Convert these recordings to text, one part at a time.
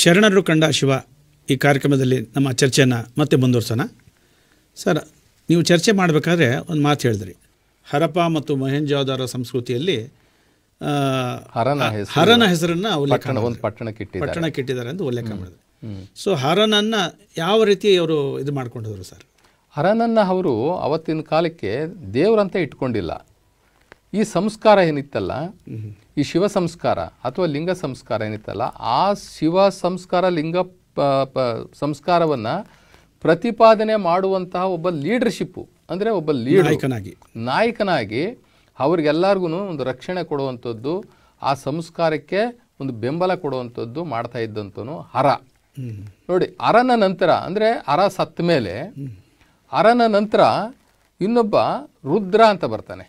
ಶರಣರು ಕಂಡ ಶಿವ ಈ ಕಾರ್ಯಕ್ರಮದಲ್ಲಿ ನಮ್ಮ ಚರ್ಚೆಯನ್ನು ಮತ್ತೆ ಮುಂದುವರ್ಸೋಣ ಸರ್ ನೀವು ಚರ್ಚೆ ಮಾಡಬೇಕಾದ್ರೆ ಒಂದು ಮಾತು ಹೇಳಿದ್ರಿ ಹರಪ ಮತ್ತು ಮೊಹೆಂಜಾದಾರ ಸಂಸ್ಕೃತಿಯಲ್ಲಿ ಹರನ ಹರನ ಹೆಸರನ್ನು ಉಲ್ಲೇಖ ಪಟ್ಟಣಕ್ಕೆ ಪಟ್ಟಣಕ್ಕೆ ಇಟ್ಟಿದ್ದಾರೆ ಎಂದು ಉಲ್ಲೇಖ ಮಾಡಿದ್ರು ಸೊ ಹರನನ್ನು ಯಾವ ರೀತಿ ಅವರು ಇದು ಮಾಡ್ಕೊಂಡಿದ್ರು ಸರ್ ಹರನನ್ನು ಅವರು ಅವತ್ತಿನ ಕಾಲಕ್ಕೆ ದೇವರಂತೆ ಇಟ್ಕೊಂಡಿಲ್ಲ ಈ ಸಂಸ್ಕಾರ ಏನಿತ್ತಲ್ಲ ಈ ಶಿವ ಸಂಸ್ಕಾರ ಅಥವಾ ಲಿಂಗ ಸಂಸ್ಕಾರ ಏನಿತ್ತಲ್ಲ ಆ ಶಿವ ಸಂಸ್ಕಾರ ಲಿಂಗ ಸಂಸ್ಕಾರವನ್ನು ಪ್ರತಿಪಾದನೆ ಮಾಡುವಂತಹ ಒಬ್ಬ ಲೀಡರ್ಶಿಪ್ಪು ಅಂದರೆ ಒಬ್ಬ ನಾಯಕನಾಗಿ ನಾಯಕನಾಗಿ ಅವ್ರಿಗೆಲ್ಲರಿಗೂ ಒಂದು ರಕ್ಷಣೆ ಕೊಡುವಂಥದ್ದು ಆ ಸಂಸ್ಕಾರಕ್ಕೆ ಒಂದು ಬೆಂಬಲ ಕೊಡುವಂಥದ್ದು ಮಾಡ್ತಾ ಇದ್ದಂಥನು ಹರ ನೋಡಿ ಅರನ ನಂತರ ಅಂದರೆ ಅರ ಸತ್ತ ಮೇಲೆ ಅರನ ನಂತರ ಇನ್ನೊಬ್ಬ ರುದ್ರ ಅಂತ ಬರ್ತಾನೆ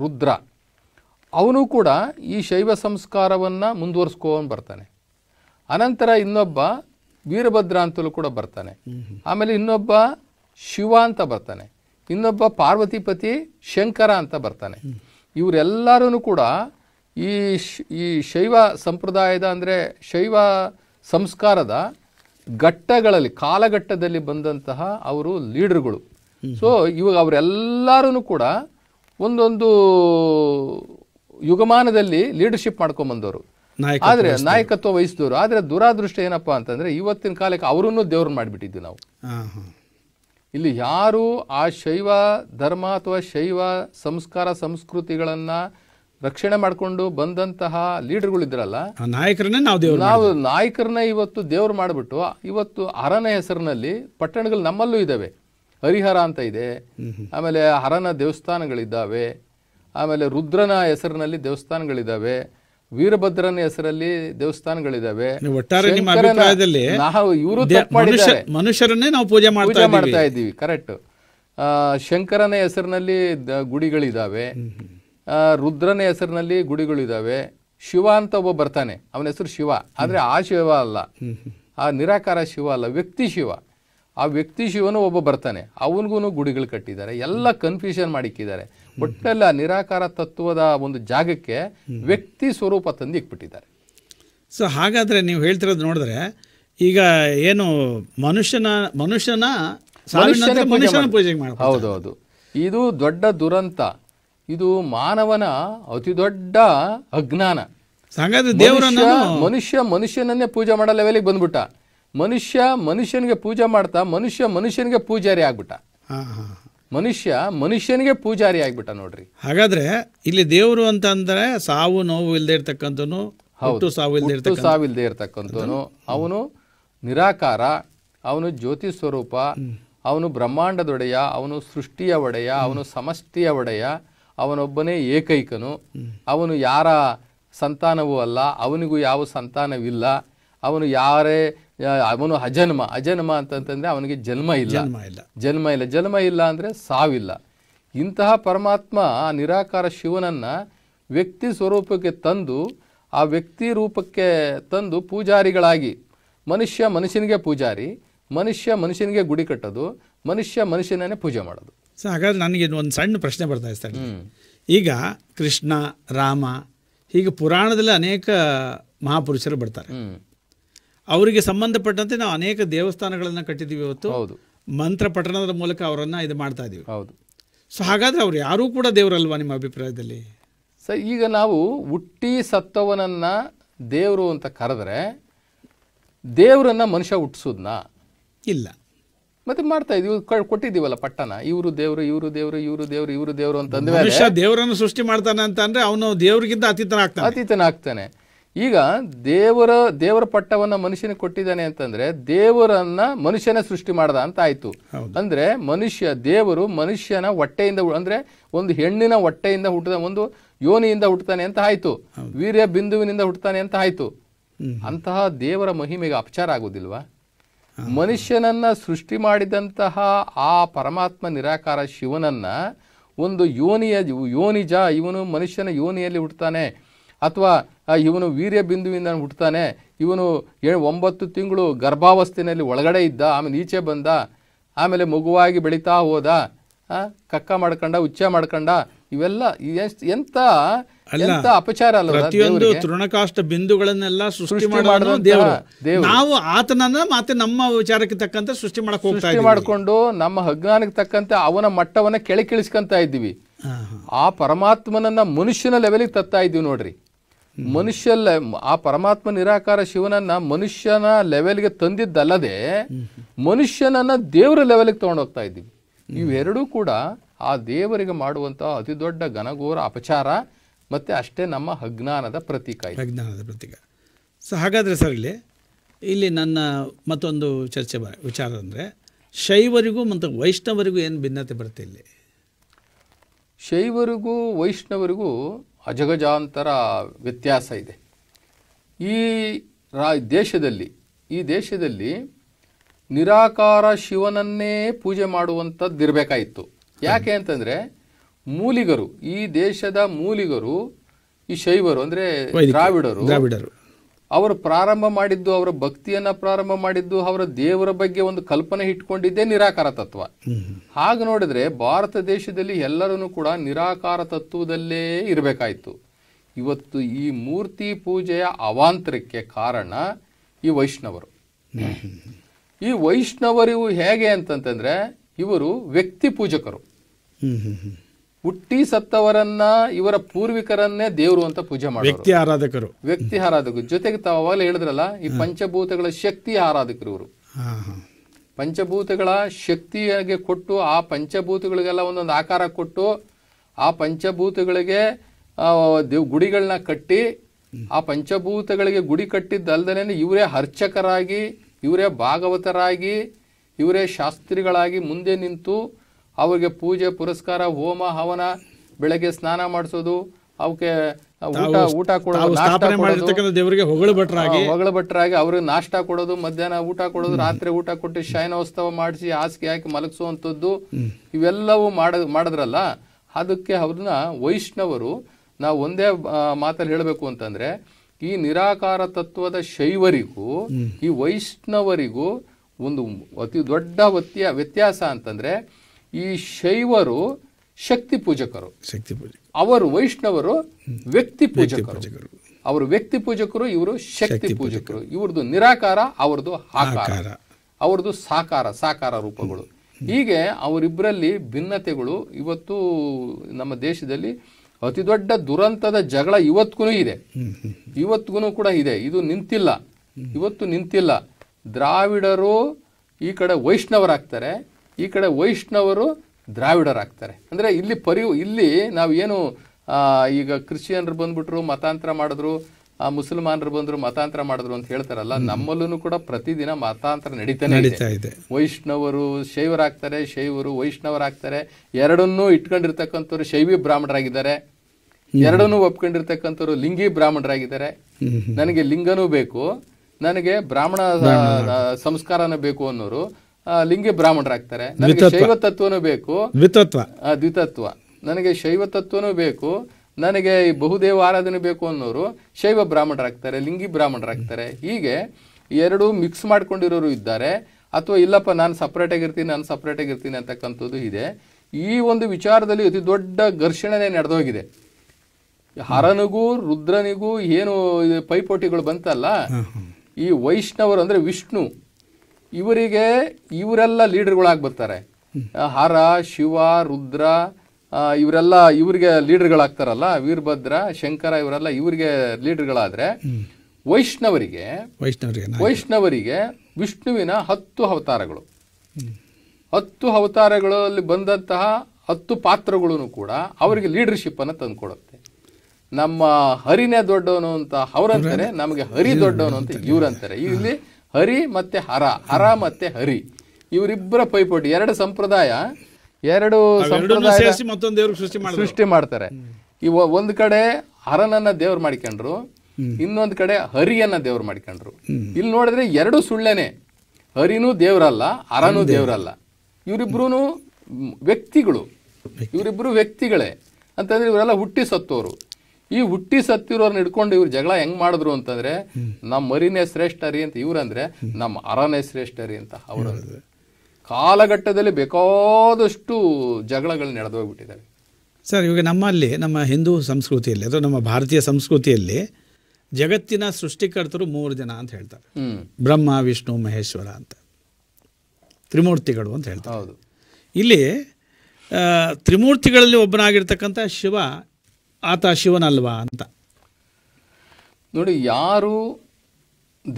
ರುದ್ರ ಅವನು ಕೂಡ ಈ ಶೈವ ಸಂಸ್ಕಾರವನ್ನು ಮುಂದುವರಿಸ್ಕೊಂಡು ಬರ್ತಾನೆ ಅನಂತರ ಇನ್ನೊಬ್ಬ ವೀರಭದ್ರ ಅಂತಲೂ ಕೂಡ ಬರ್ತಾನೆ ಆಮೇಲೆ ಇನ್ನೊಬ್ಬ ಶಿವ ಅಂತ ಬರ್ತಾನೆ ಇನ್ನೊಬ್ಬ ಪಾರ್ವತಿಪತಿ ಶಂಕರ ಅಂತ ಬರ್ತಾನೆ ಇವರೆಲ್ಲರೂ ಕೂಡ ಈ ಈ ಶೈವ ಸಂಪ್ರದಾಯದ ಅಂದರೆ ಶೈವ ಸಂಸ್ಕಾರದ ಘಟ್ಟಗಳಲ್ಲಿ ಕಾಲಘಟ್ಟದಲ್ಲಿ ಬಂದಂತಹ ಅವರು ಲೀಡರ್ಗಳು ಸೊ ಇವಾಗ ಅವರೆಲ್ಲರೂ ಕೂಡ ಒಂದೊಂದು ಯುಗಮಾನದಲ್ಲಿ ಲೀಡರ್ಶಿಪ್ ಮಾಡ್ಕೊಂಬಂದವರು ಆದ್ರೆ ನಾಯಕತ್ವ ವಹಿಸಿದವರು ಆದ್ರೆ ದುರಾದೃಷ್ಟ ಏನಪ್ಪಾ ಅಂತಂದ್ರೆ ಇವತ್ತಿನ ಕಾಲಕ್ಕೆ ಅವರನ್ನು ದೇವ್ರನ್ನ ಮಾಡಿಬಿಟ್ಟಿದ್ವಿ ನಾವು ಇಲ್ಲಿ ಯಾರು ಆ ಶೈವ ಧರ್ಮ ಅಥವಾ ಶೈವ ಸಂಸ್ಕಾರ ಸಂಸ್ಕೃತಿಗಳನ್ನ ರಕ್ಷಣೆ ಮಾಡಿಕೊಂಡು ಬಂದಂತಹ ಲೀಡರ್ಗಳಿದ್ರಲ್ಲ ನಾವು ನಾವು ನಾಯಕರನ್ನ ಇವತ್ತು ದೇವ್ರು ಮಾಡಿಬಿಟ್ಟು ಇವತ್ತು ಅರನ ಹೆಸರಿನಲ್ಲಿ ಪಟ್ಟಣಗಳು ನಮ್ಮಲ್ಲೂ ಇದಾವೆ ಹರಿಹರ ಅಂತ ಇದೆ ಆಮೇಲೆ ಹರನ ದೇವಸ್ಥಾನಗಳಿದ್ದಾವೆ ಆಮೇಲೆ ರುದ್ರನ ಹೆಸರಿನಲ್ಲಿ ದೇವಸ್ಥಾನಗಳಿದ್ದಾವೆ ವೀರಭದ್ರನ ಹೆಸರಲ್ಲಿ ದೇವಸ್ಥಾನಗಳಿದಾವೆ ನಾವು ಇವರು ಮನುಷ್ಯರನ್ನೇ ನಾವು ಪೂಜೆ ಮಾಡ್ತಾ ಇದ್ದೀವಿ ಕರೆಕ್ಟ್ ಶಂಕರನ ಹೆಸರಿನಲ್ಲಿ ಗುಡಿಗಳಿದಾವೆ ರುದ್ರನ ಹೆಸರಿನಲ್ಲಿ ಗುಡಿಗಳಿದಾವೆ ಶಿವ ಅಂತ ಒಬ್ಬ ಬರ್ತಾನೆ ಅವನ ಹೆಸರು ಶಿವ ಆದರೆ ಆ ಶಿವ ಅಲ್ಲ ಆ ನಿರಾಕಾರ ಶಿವ ಅಲ್ಲ ವ್ಯಕ್ತಿ ಶಿವ ಆ ವ್ಯಕ್ತಿ ಶಿವನು ಒಬ್ಬ ಬರ್ತಾನೆ ಅವನಿಗೂ ಗುಡಿಗಳು ಕಟ್ಟಿದ್ದಾರೆ ಎಲ್ಲ ಕನ್ಫ್ಯೂಷನ್ ಮಾಡಿಕ್ಕಿದ್ದಾರೆ ಒಟ್ಟೆಲ್ಲ ನಿರಾಕಾರ ತತ್ವದ ಒಂದು ಜಾಗಕ್ಕೆ ವ್ಯಕ್ತಿ ಸ್ವರೂಪ ತಂದು ಇಕ್ಬಿಟ್ಟಿದ್ದಾರೆ ಸೊ ಹಾಗಾದ್ರೆ ನೀವು ಹೇಳ್ತಿರೋದು ನೋಡಿದ್ರೆ ಈಗ ಏನು ಮನುಷ್ಯನ ಮನುಷ್ಯನ ಮನುಷ್ಯನ ಹೌದು ಹೌದು ಇದು ದೊಡ್ಡ ದುರಂತ ಇದು ಮಾನವನ ಅತಿ ದೊಡ್ಡ ಅಜ್ಞಾನ ದೇವರನ್ನ ಮನುಷ್ಯ ಮನುಷ್ಯನನ್ನೇ ಪೂಜೆ ಮಾಡೋ ಲೆವೆಲಿಗೆ ಬಂದ್ಬಿಟ್ಟ ಮನುಷ್ಯ ಮನುಷ್ಯನಿಗೆ ಪೂಜೆ ಮಾಡ್ತಾ ಮನುಷ್ಯ ಮನುಷ್ಯನಿಗೆ ಪೂಜಾರಿ ಆಗ್ಬಿಟ್ಟ ಮನುಷ್ಯ ಮನುಷ್ಯನಿಗೆ ಪೂಜಾರಿ ಆಗ್ಬಿಟ್ಟ ನೋಡ್ರಿ ಹಾಗಾದ್ರೆ ಇಲ್ಲಿ ದೇವರು ಅಂತ ಅಂದ್ರೆ ಸಾವು ನೋವು ಇಲ್ಲದೆ ಇರ್ತಕ್ಕಂಥನು ಹೌದು ಸಾವು ಸಾವು ಇಲ್ಲದೆ ಇರ್ತಕ್ಕಂಥನು ಅವನು ನಿರಾಕಾರ ಅವನು ಜ್ಯೋತಿ ಸ್ವರೂಪ ಅವನು ಬ್ರಹ್ಮಾಂಡದೊಡೆಯ ಅವನು ಸೃಷ್ಟಿಯ ಒಡೆಯ ಅವನು ಸಮಷ್ಟಿಯ ಒಡೆಯ ಅವನೊಬ್ಬನೇ ಏಕೈಕನು ಅವನು ಯಾರ ಸಂತಾನವೂ ಅಲ್ಲ ಅವನಿಗೂ ಯಾವ ಸಂತಾನವಿಲ್ಲ ಅವನು ಯಾರೇ ಅವನು ಅಜನ್ಮ ಅಜನ್ಮ ಅಂತಂದ್ರೆ ಅವನಿಗೆ ಜನ್ಮ ಇಲ್ಲ ಜನ್ಮ ಇಲ್ಲ ಜನ್ಮ ಇಲ್ಲ ಅಂದರೆ ಸಾವಿಲ್ಲ ಇಂತಹ ಪರಮಾತ್ಮ ಆ ನಿರಾಕಾರ ಶಿವನನ್ನ ವ್ಯಕ್ತಿ ಸ್ವರೂಪಕ್ಕೆ ತಂದು ಆ ವ್ಯಕ್ತಿ ರೂಪಕ್ಕೆ ತಂದು ಪೂಜಾರಿಗಳಾಗಿ ಮನುಷ್ಯ ಮನುಷ್ಯನಿಗೆ ಪೂಜಾರಿ ಮನುಷ್ಯ ಮನುಷ್ಯನಿಗೆ ಗುಡಿ ಕಟ್ಟೋದು ಮನುಷ್ಯ ಮನುಷ್ಯನೇ ಪೂಜೆ ಮಾಡೋದು ಸೊ ಹಾಗಾದ್ರೆ ನನಗೆ ಒಂದು ಸಣ್ಣ ಪ್ರಶ್ನೆ ಬರ್ತಾ ಇರ್ತಾರೆ ಈಗ ಕೃಷ್ಣ ರಾಮ ಹೀಗೆ ಪುರಾಣದಲ್ಲಿ ಅನೇಕ ಮಹಾಪುರುಷರು ಬರ್ತಾರೆ ಅವರಿಗೆ ಸಂಬಂಧಪಟ್ಟಂತೆ ನಾವು ಅನೇಕ ದೇವಸ್ಥಾನಗಳನ್ನು ಕಟ್ಟಿದ್ದೀವಿ ಇವತ್ತು ಮಂತ್ರ ಪಠಣದ ಮೂಲಕ ಅವರನ್ನು ಇದು ಮಾಡ್ತಾ ಇದ್ದೀವಿ ಹೌದು ಸೊ ಹಾಗಾದರೆ ಅವ್ರು ಯಾರೂ ಕೂಡ ದೇವರಲ್ವಾ ನಿಮ್ಮ ಅಭಿಪ್ರಾಯದಲ್ಲಿ ಸರ್ ಈಗ ನಾವು ಹುಟ್ಟಿ ಸತ್ತವನನ್ನ ದೇವರು ಅಂತ ಕರೆದ್ರೆ ದೇವರನ್ನ ಮನುಷ್ಯ ಹುಟ್ಟಿಸೋದ್ನ ಇಲ್ಲ ಮತ್ತೆ ಮಾಡ್ತಾ ಇದೀವಿ ಕೊಟ್ಟಿದ್ದೀವಲ್ಲ ಪಟ್ಟಣ ಇವರು ದೇವರು ಇವರು ದೇವರು ಇವರು ದೇವರು ಇವರು ದೇವರು ಅಂತಂದ್ರೆ ದೇವರನ್ನು ಸೃಷ್ಟಿ ಮಾಡ್ತಾನೆ ಅಂತ ಅಂದ್ರೆ ಅವನು ದೇವರಿಗಿಂತ ಅತೀತನ ಆಗ್ತಾನೆ ಅತೀತನ ಆಗ್ತಾನೆ ಈಗ ದೇವರ ದೇವರ ಪಟ್ಟವನ್ನು ಮನುಷ್ಯನಿಗೆ ಕೊಟ್ಟಿದ್ದಾನೆ ಅಂತಂದ್ರೆ ದೇವರನ್ನ ಮನುಷ್ಯನೇ ಸೃಷ್ಟಿ ಮಾಡ್ದ ಅಂತ ಆಯ್ತು ಅಂದ್ರೆ ಮನುಷ್ಯ ದೇವರು ಮನುಷ್ಯನ ಹೊಟ್ಟೆಯಿಂದ ಅಂದ್ರೆ ಒಂದು ಹೆಣ್ಣಿನ ಹೊಟ್ಟೆಯಿಂದ ಹುಟ್ಟಿದ ಒಂದು ಯೋನಿಯಿಂದ ಹುಟ್ಟುತ್ತಾನೆ ಅಂತ ಆಯ್ತು ವೀರ್ಯ ಬಿಂದುವಿನಿಂದ ಹುಟ್ಟುತ್ತಾನೆ ಅಂತ ಆಯ್ತು ಅಂತಹ ದೇವರ ಮಹಿಮೆಗೆ ಅಪಚಾರ ಆಗೋದಿಲ್ವಾ ಮನುಷ್ಯನನ್ನ ಸೃಷ್ಟಿ ಮಾಡಿದಂತಹ ಆ ಪರಮಾತ್ಮ ನಿರಾಕಾರ ಶಿವನನ್ನ ಒಂದು ಯೋನಿಯ ಯೋನಿಜ ಇವನು ಮನುಷ್ಯನ ಯೋನಿಯಲ್ಲಿ ಹುಟ್ಟುತ್ತಾನೆ ಅಥವಾ ಇವನು ವೀರ್ಯ ಬಿಂದುವಿಂದ ಹುಟ್ಟುತ್ತಾನೆ ಇವನು ಏ ಒಂಬತ್ತು ತಿಂಗಳು ಗರ್ಭಾವಸ್ಥೆಯಲ್ಲಿ ಒಳಗಡೆ ಇದ್ದ ಆಮೇಲೆ ನೀಚೆ ಬಂದ ಆಮೇಲೆ ಮಗುವಾಗಿ ಬೆಳೀತಾ ಹೋದ ಕಕ್ಕ ಮಾಡ್ಕೊಂಡ ಉಚ್ಚ ಮಾಡ್ಕೊಂಡ ಇವೆಲ್ಲ ಎಂತ ಎಂತ ಅಪಚಾರ ಅಲ್ಲ ಪ್ರತಿಯೊಂದು ತೃಣಕಾಷ್ಟ ಬಿಂದುಗಳನ್ನೆಲ್ಲ ಸೃಷ್ಟಿ ಮಾಡುವ ನಾವು ಆತನನ್ನ ಮತ್ತೆ ನಮ್ಮ ವಿಚಾರಕ್ಕೆ ತಕ್ಕಂತೆ ಸೃಷ್ಟಿ ಮಾಡಿ ಸೃಷ್ಟಿ ಮಾಡಿಕೊಂಡು ನಮ್ಮ ಅಜ್ಞಾನಕ್ಕೆ ತಕ್ಕಂತೆ ಅವನ ಮಟ್ಟವನ್ನ ಕೆಳಕಿಳಿಸ್ಕೊಂತ ಇದ್ದೀವಿ ಆ ಪರಮಾತ್ಮನನ್ನ ಮನುಷ್ಯನ ಲೆವೆಲ್ಗೆ ತತ್ತಾ ಇದ್ದೀವಿ ನೋಡ್ರಿ ಮನುಷ್ಯ ಆ ಪರಮಾತ್ಮ ನಿರಾಕಾರ ಶಿವನನ್ನ ಮನುಷ್ಯನ ಲೆವೆಲ್ಗೆ ತಂದಿದ್ದಲ್ಲದೆ ಮನುಷ್ಯನನ್ನ ದೇವರ ಲೆವೆಲ್ಗೆ ಹೋಗ್ತಾ ಇದ್ದೀವಿ ಇವೆರಡೂ ಕೂಡ ಆ ದೇವರಿಗೆ ಮಾಡುವಂತಹ ಅತಿ ದೊಡ್ಡ ಘನಘೋರ ಅಪಚಾರ ಮತ್ತೆ ಅಷ್ಟೇ ನಮ್ಮ ಅಜ್ಞಾನದ ಪ್ರತೀಕ ಅಜ್ಞಾನದ ಪ್ರತೀಕ ಸೊ ಹಾಗಾದ್ರೆ ಸರ್ ಇಲ್ಲಿ ಇಲ್ಲಿ ನನ್ನ ಮತ್ತೊಂದು ಚರ್ಚೆ ವಿಚಾರ ಅಂದರೆ ಶೈವರಿಗೂ ಮತ್ತು ವೈಷ್ಣವರಿಗೂ ಏನು ಭಿನ್ನತೆ ಬರುತ್ತೆ ಇಲ್ಲಿ ಶೈವರಿಗೂ ವೈಷ್ಣವರಿಗೂ ಅಜಗಜಾಂತರ ವ್ಯತ್ಯಾಸ ಇದೆ ಈ ರಾ ದೇಶದಲ್ಲಿ ಈ ದೇಶದಲ್ಲಿ ನಿರಾಕಾರ ಶಿವನನ್ನೇ ಪೂಜೆ ಇರಬೇಕಾಯಿತು ಯಾಕೆ ಅಂತಂದರೆ ಮೂಲಿಗರು ಈ ದೇಶದ ಮೂಲಿಗರು ಈ ಶೈವರು ಅಂದರೆ ದ್ರಾವಿಡರು ಅವರು ಪ್ರಾರಂಭ ಮಾಡಿದ್ದು ಅವರ ಭಕ್ತಿಯನ್ನು ಪ್ರಾರಂಭ ಮಾಡಿದ್ದು ಅವರ ದೇವರ ಬಗ್ಗೆ ಒಂದು ಕಲ್ಪನೆ ಇಟ್ಕೊಂಡಿದ್ದೇ ನಿರಾಕಾರ ತತ್ವ ಹಾಗೆ ನೋಡಿದ್ರೆ ಭಾರತ ದೇಶದಲ್ಲಿ ಎಲ್ಲರೂ ಕೂಡ ನಿರಾಕಾರ ತತ್ವದಲ್ಲೇ ಇರಬೇಕಾಯಿತು ಇವತ್ತು ಈ ಮೂರ್ತಿ ಪೂಜೆಯ ಅವಾಂತರಕ್ಕೆ ಕಾರಣ ಈ ವೈಷ್ಣವರು ಈ ವೈಷ್ಣವರಿವು ಹೇಗೆ ಅಂತಂತಂದ್ರೆ ಇವರು ವ್ಯಕ್ತಿ ಪೂಜಕರು ಹುಟ್ಟಿ ಸತ್ತವರನ್ನ ಇವರ ಪೂರ್ವಿಕರನ್ನೇ ದೇವರು ಅಂತ ಪೂಜೆ ಮಾಡ ವ್ಯಕ್ತಿ ಆರಾಧಕರು ವ್ಯಕ್ತಿ ಆರಾಧಕರು ಜೊತೆಗೆ ತಾವು ಹೇಳಿದ್ರಲ್ಲ ಈ ಪಂಚಭೂತಗಳ ಶಕ್ತಿ ಆರಾಧಕರು ಇವರು ಪಂಚಭೂತಗಳ ಶಕ್ತಿಯಾಗಿ ಕೊಟ್ಟು ಆ ಪಂಚಭೂತಗಳಿಗೆಲ್ಲ ಒಂದೊಂದು ಆಕಾರ ಕೊಟ್ಟು ಆ ಪಂಚಭೂತಗಳಿಗೆ ಗುಡಿಗಳನ್ನ ಕಟ್ಟಿ ಆ ಪಂಚಭೂತಗಳಿಗೆ ಗುಡಿ ಕಟ್ಟಿದ್ದಲ್ದೇ ಇವರೇ ಅರ್ಚಕರಾಗಿ ಇವರೇ ಭಾಗವತರಾಗಿ ಇವರೇ ಶಾಸ್ತ್ರಿಗಳಾಗಿ ಮುಂದೆ ನಿಂತು ಅವರಿಗೆ ಪೂಜೆ ಪುರಸ್ಕಾರ ಹೋಮ ಹವನ ಬೆಳಗ್ಗೆ ಸ್ನಾನ ಮಾಡಿಸೋದು ಅವಕ್ಕೆ ಊಟ ಊಟ ಕೊಡೋದು ಹೊಗಳ ಭಟ್ರಾಗಿ ಅವ್ರಿಗೆ ನಾಷ್ಟ ಕೊಡೋದು ಮಧ್ಯಾಹ್ನ ಊಟ ಕೊಡೋದು ರಾತ್ರಿ ಊಟ ಕೊಟ್ಟು ಶಯನೋತ್ಸವ ಮಾಡಿಸಿ ಹಾಸಿಗೆ ಹಾಕಿ ಮಲಗಿಸುವಂಥದ್ದು ಇವೆಲ್ಲವೂ ಮಾಡ ಮಾಡಿದ್ರಲ್ಲ ಅದಕ್ಕೆ ಅವ್ರನ್ನ ವೈಷ್ಣವರು ನಾವು ಒಂದೇ ಮಾತಲ್ಲಿ ಹೇಳಬೇಕು ಅಂತಂದ್ರೆ ಈ ನಿರಾಕಾರ ತತ್ವದ ಶೈವರಿಗೂ ಈ ವೈಷ್ಣವರಿಗೂ ಒಂದು ಅತಿ ದೊಡ್ಡ ವ್ಯತ್ಯಾಸ ಅಂತಂದ್ರೆ ಈ ಶೈವರು ಶಕ್ತಿ ಪೂಜಕರು ಶಕ್ತಿ ಪೂಜಕ ಅವರು ವೈಷ್ಣವರು ವ್ಯಕ್ತಿ ಪೂಜಕರು ಅವರು ವ್ಯಕ್ತಿ ಪೂಜಕರು ಇವರು ಶಕ್ತಿ ಪೂಜಕರು ಇವ್ರದ್ದು ನಿರಾಕಾರ ಅವರದು ಆಕಾರ ಅವ್ರದ್ದು ಸಾಕಾರ ಸಾಕಾರ ರೂಪಗಳು ಹೀಗೆ ಅವರಿಬ್ಬರಲ್ಲಿ ಭಿನ್ನತೆಗಳು ಇವತ್ತು ನಮ್ಮ ದೇಶದಲ್ಲಿ ಅತಿ ದೊಡ್ಡ ದುರಂತದ ಜಗಳ ಇವತ್ತಿಗೂ ಇದೆ ಇವತ್ತಿಗೂ ಕೂಡ ಇದೆ ಇದು ನಿಂತಿಲ್ಲ ಇವತ್ತು ನಿಂತಿಲ್ಲ ದ್ರಾವಿಡರು ಈ ಕಡೆ ವೈಷ್ಣವರಾಗ್ತಾರೆ ಈ ಕಡೆ ವೈಷ್ಣವರು ದ್ರಾವಿಡರಾಗ್ತಾರೆ ಅಂದರೆ ಇಲ್ಲಿ ಪರಿ ಇಲ್ಲಿ ನಾವು ಏನು ಈಗ ಕ್ರಿಶ್ಚಿಯನ್ರು ಬಂದ್ಬಿಟ್ರು ಮತಾಂತರ ಮಾಡಿದ್ರು ಆ ಮುಸಲ್ಮಾನರು ಬಂದ್ರು ಮತಾಂತರ ಮಾಡಿದ್ರು ಅಂತ ಹೇಳ್ತಾರಲ್ಲ ನಮ್ಮಲ್ಲೂ ಕೂಡ ಪ್ರತಿದಿನ ಮತಾಂತರ ನಡೀತಾನೆ ಇದೆ ವೈಷ್ಣವರು ಶೈವರಾಗ್ತಾರೆ ಶೈವರು ವೈಷ್ಣವರಾಗ್ತಾರೆ ಎರಡನ್ನೂ ಇಟ್ಕೊಂಡಿರ್ತಕ್ಕಂಥವ್ರು ಶೈವಿ ಬ್ರಾಹ್ಮಣರಾಗಿದ್ದಾರೆ ಎರಡನ್ನೂ ಒಪ್ಕೊಂಡಿರ್ತಕ್ಕಂಥವ್ರು ಲಿಂಗಿ ಬ್ರಾಹ್ಮಣರಾಗಿದ್ದಾರೆ ನನಗೆ ಲಿಂಗನೂ ಬೇಕು ನನಗೆ ಬ್ರಾಹ್ಮಣ ಸಂಸ್ಕಾರನೂ ಬೇಕು ಅನ್ನೋರು ಲಿಂಗಿ ಬ್ರಾಹ್ಮಣರಾಗ್ತಾರೆ ನನಗೆ ಶೈವ ತತ್ವನೂ ಬೇಕು ದ್ವಿತತ್ವ ದ್ವಿತತ್ವ ನನಗೆ ಶೈವ ತತ್ವನೂ ಬೇಕು ನನಗೆ ಈ ಬಹುದೇವ ಆರಾಧನೆ ಬೇಕು ಅನ್ನೋರು ಶೈವ ಬ್ರಾಹ್ಮಣರಾಗ್ತಾರೆ ಲಿಂಗಿ ಬ್ರಾಹ್ಮಣರಾಗ್ತಾರೆ ಹೀಗೆ ಎರಡು ಮಿಕ್ಸ್ ಮಾಡ್ಕೊಂಡಿರೋರು ಇದ್ದಾರೆ ಅಥವಾ ಇಲ್ಲಪ್ಪ ನಾನು ಸಪ್ರೇಟ್ ಆಗಿರ್ತೀನಿ ನಾನು ಸಪ್ರೇಟ್ ಆಗಿರ್ತೀನಿ ಅಂತಕ್ಕಂಥದ್ದು ಇದೆ ಈ ಒಂದು ವಿಚಾರದಲ್ಲಿ ಅತಿ ದೊಡ್ಡ ಘರ್ಷಣೆ ನಡೆದೋಗಿದೆ ಹರನಿಗೂ ರುದ್ರನಿಗೂ ಏನು ಪೈಪೋಟಿಗಳು ಬಂತಲ್ಲ ಈ ವೈಷ್ಣವರು ಅಂದ್ರೆ ವಿಷ್ಣು ಇವರಿಗೆ ಇವರೆಲ್ಲ ಬರ್ತಾರೆ ಹರ ಶಿವ ರುದ್ರ ಇವರೆಲ್ಲ ಇವರಿಗೆ ಲೀಡರ್ಗಳಾಗ್ತಾರಲ್ಲ ವೀರಭದ್ರ ಶಂಕರ ಇವರೆಲ್ಲ ಇವರಿಗೆ ಲೀಡರ್ಗಳಾದ್ರೆ ವೈಷ್ಣವರಿಗೆ ವೈಷ್ಣವರಿಗೆ ವೈಷ್ಣವರಿಗೆ ವಿಷ್ಣುವಿನ ಹತ್ತು ಅವತಾರಗಳು ಹತ್ತು ಅವತಾರಗಳಲ್ಲಿ ಬಂದಂತಹ ಹತ್ತು ಪಾತ್ರಗಳೂ ಕೂಡ ಅವರಿಗೆ ಲೀಡರ್ಶಿಪ್ ಅನ್ನು ತಂದುಕೊಡುತ್ತೆ ನಮ್ಮ ಹರಿನೇ ದೊಡ್ಡವನು ಅಂತ ಅವರಂತಾರೆ ನಮಗೆ ಹರಿ ದೊಡ್ಡವನು ಅಂತ ಇವರಂತಾರೆ ಇಲ್ಲಿ ಹರಿ ಮತ್ತೆ ಹರ ಹರ ಮತ್ತೆ ಹರಿ ಇವರಿಬ್ಬರ ಪೈಪೋಟಿ ಎರಡು ಸಂಪ್ರದಾಯ ಎರಡು ಸಂಪ್ರದಾಯ ಸೃಷ್ಟಿ ಮಾಡ್ತಾರೆ ಇವ ಒಂದ್ ಕಡೆ ಹರನನ್ನ ದೇವ್ರು ಮಾಡ್ಕೊಂಡ್ರು ಇನ್ನೊಂದ್ ಕಡೆ ಹರಿಯನ್ನ ದೇವ್ರು ಮಾಡ್ಕೊಂಡ್ರು ಇಲ್ಲಿ ನೋಡಿದ್ರೆ ಎರಡು ಸುಳ್ಳೇನೆ ಹರಿನೂ ದೇವ್ರಲ್ಲ ಹರನೂ ದೇವ್ರಲ್ಲ ಇವರಿಬ್ರು ವ್ಯಕ್ತಿಗಳು ಇವರಿಬ್ರು ವ್ಯಕ್ತಿಗಳೇ ಅಂತಂದ್ರೆ ಇವರೆಲ್ಲ ಹುಟ್ಟಿ ಸತ್ತೋರು ಈ ಹುಟ್ಟಿ ಸತ್ತಿರೋರ್ನ ಹಿಡ್ಕೊಂಡು ಇವ್ರು ಜಗಳ ಹೆಂಗ್ ಮಾಡಿದ್ರು ಅಂತಂದ್ರೆ ನಮ್ಮ ಮರಿನೇ ಶ್ರೇಷ್ಠರಿ ರೀ ಅಂತ ಇವ್ರಂದ್ರೆ ನಮ್ಮ ಅರನೇ ಶ್ರೇಷ್ಠರಿ ಅಂತ ಅವರು ಕಾಲಘಟ್ಟದಲ್ಲಿ ಬೇಕಾದಷ್ಟು ಜಗಳಗಳು ನಡೆದೋಗ್ಬಿಟ್ಟಿದ್ದಾವೆ ಸರ್ ಇವಾಗ ನಮ್ಮಲ್ಲಿ ನಮ್ಮ ಹಿಂದೂ ಸಂಸ್ಕೃತಿಯಲ್ಲಿ ಅಥವಾ ನಮ್ಮ ಭಾರತೀಯ ಸಂಸ್ಕೃತಿಯಲ್ಲಿ ಜಗತ್ತಿನ ಸೃಷ್ಟಿಕರ್ತರು ಮೂರು ಜನ ಅಂತ ಹೇಳ್ತಾರೆ ಬ್ರಹ್ಮ ವಿಷ್ಣು ಮಹೇಶ್ವರ ಅಂತ ತ್ರಿಮೂರ್ತಿಗಳು ಅಂತ ಹೇಳ್ತಾರೆ ಹೌದು ಇಲ್ಲಿ ತ್ರಿಮೂರ್ತಿಗಳಲ್ಲಿ ಒಬ್ಬನಾಗಿರ್ತಕ್ಕಂಥ ಶಿವ ಆತ ಶಿವನಲ್ವಾ ಅಂತ ನೋಡಿ ಯಾರು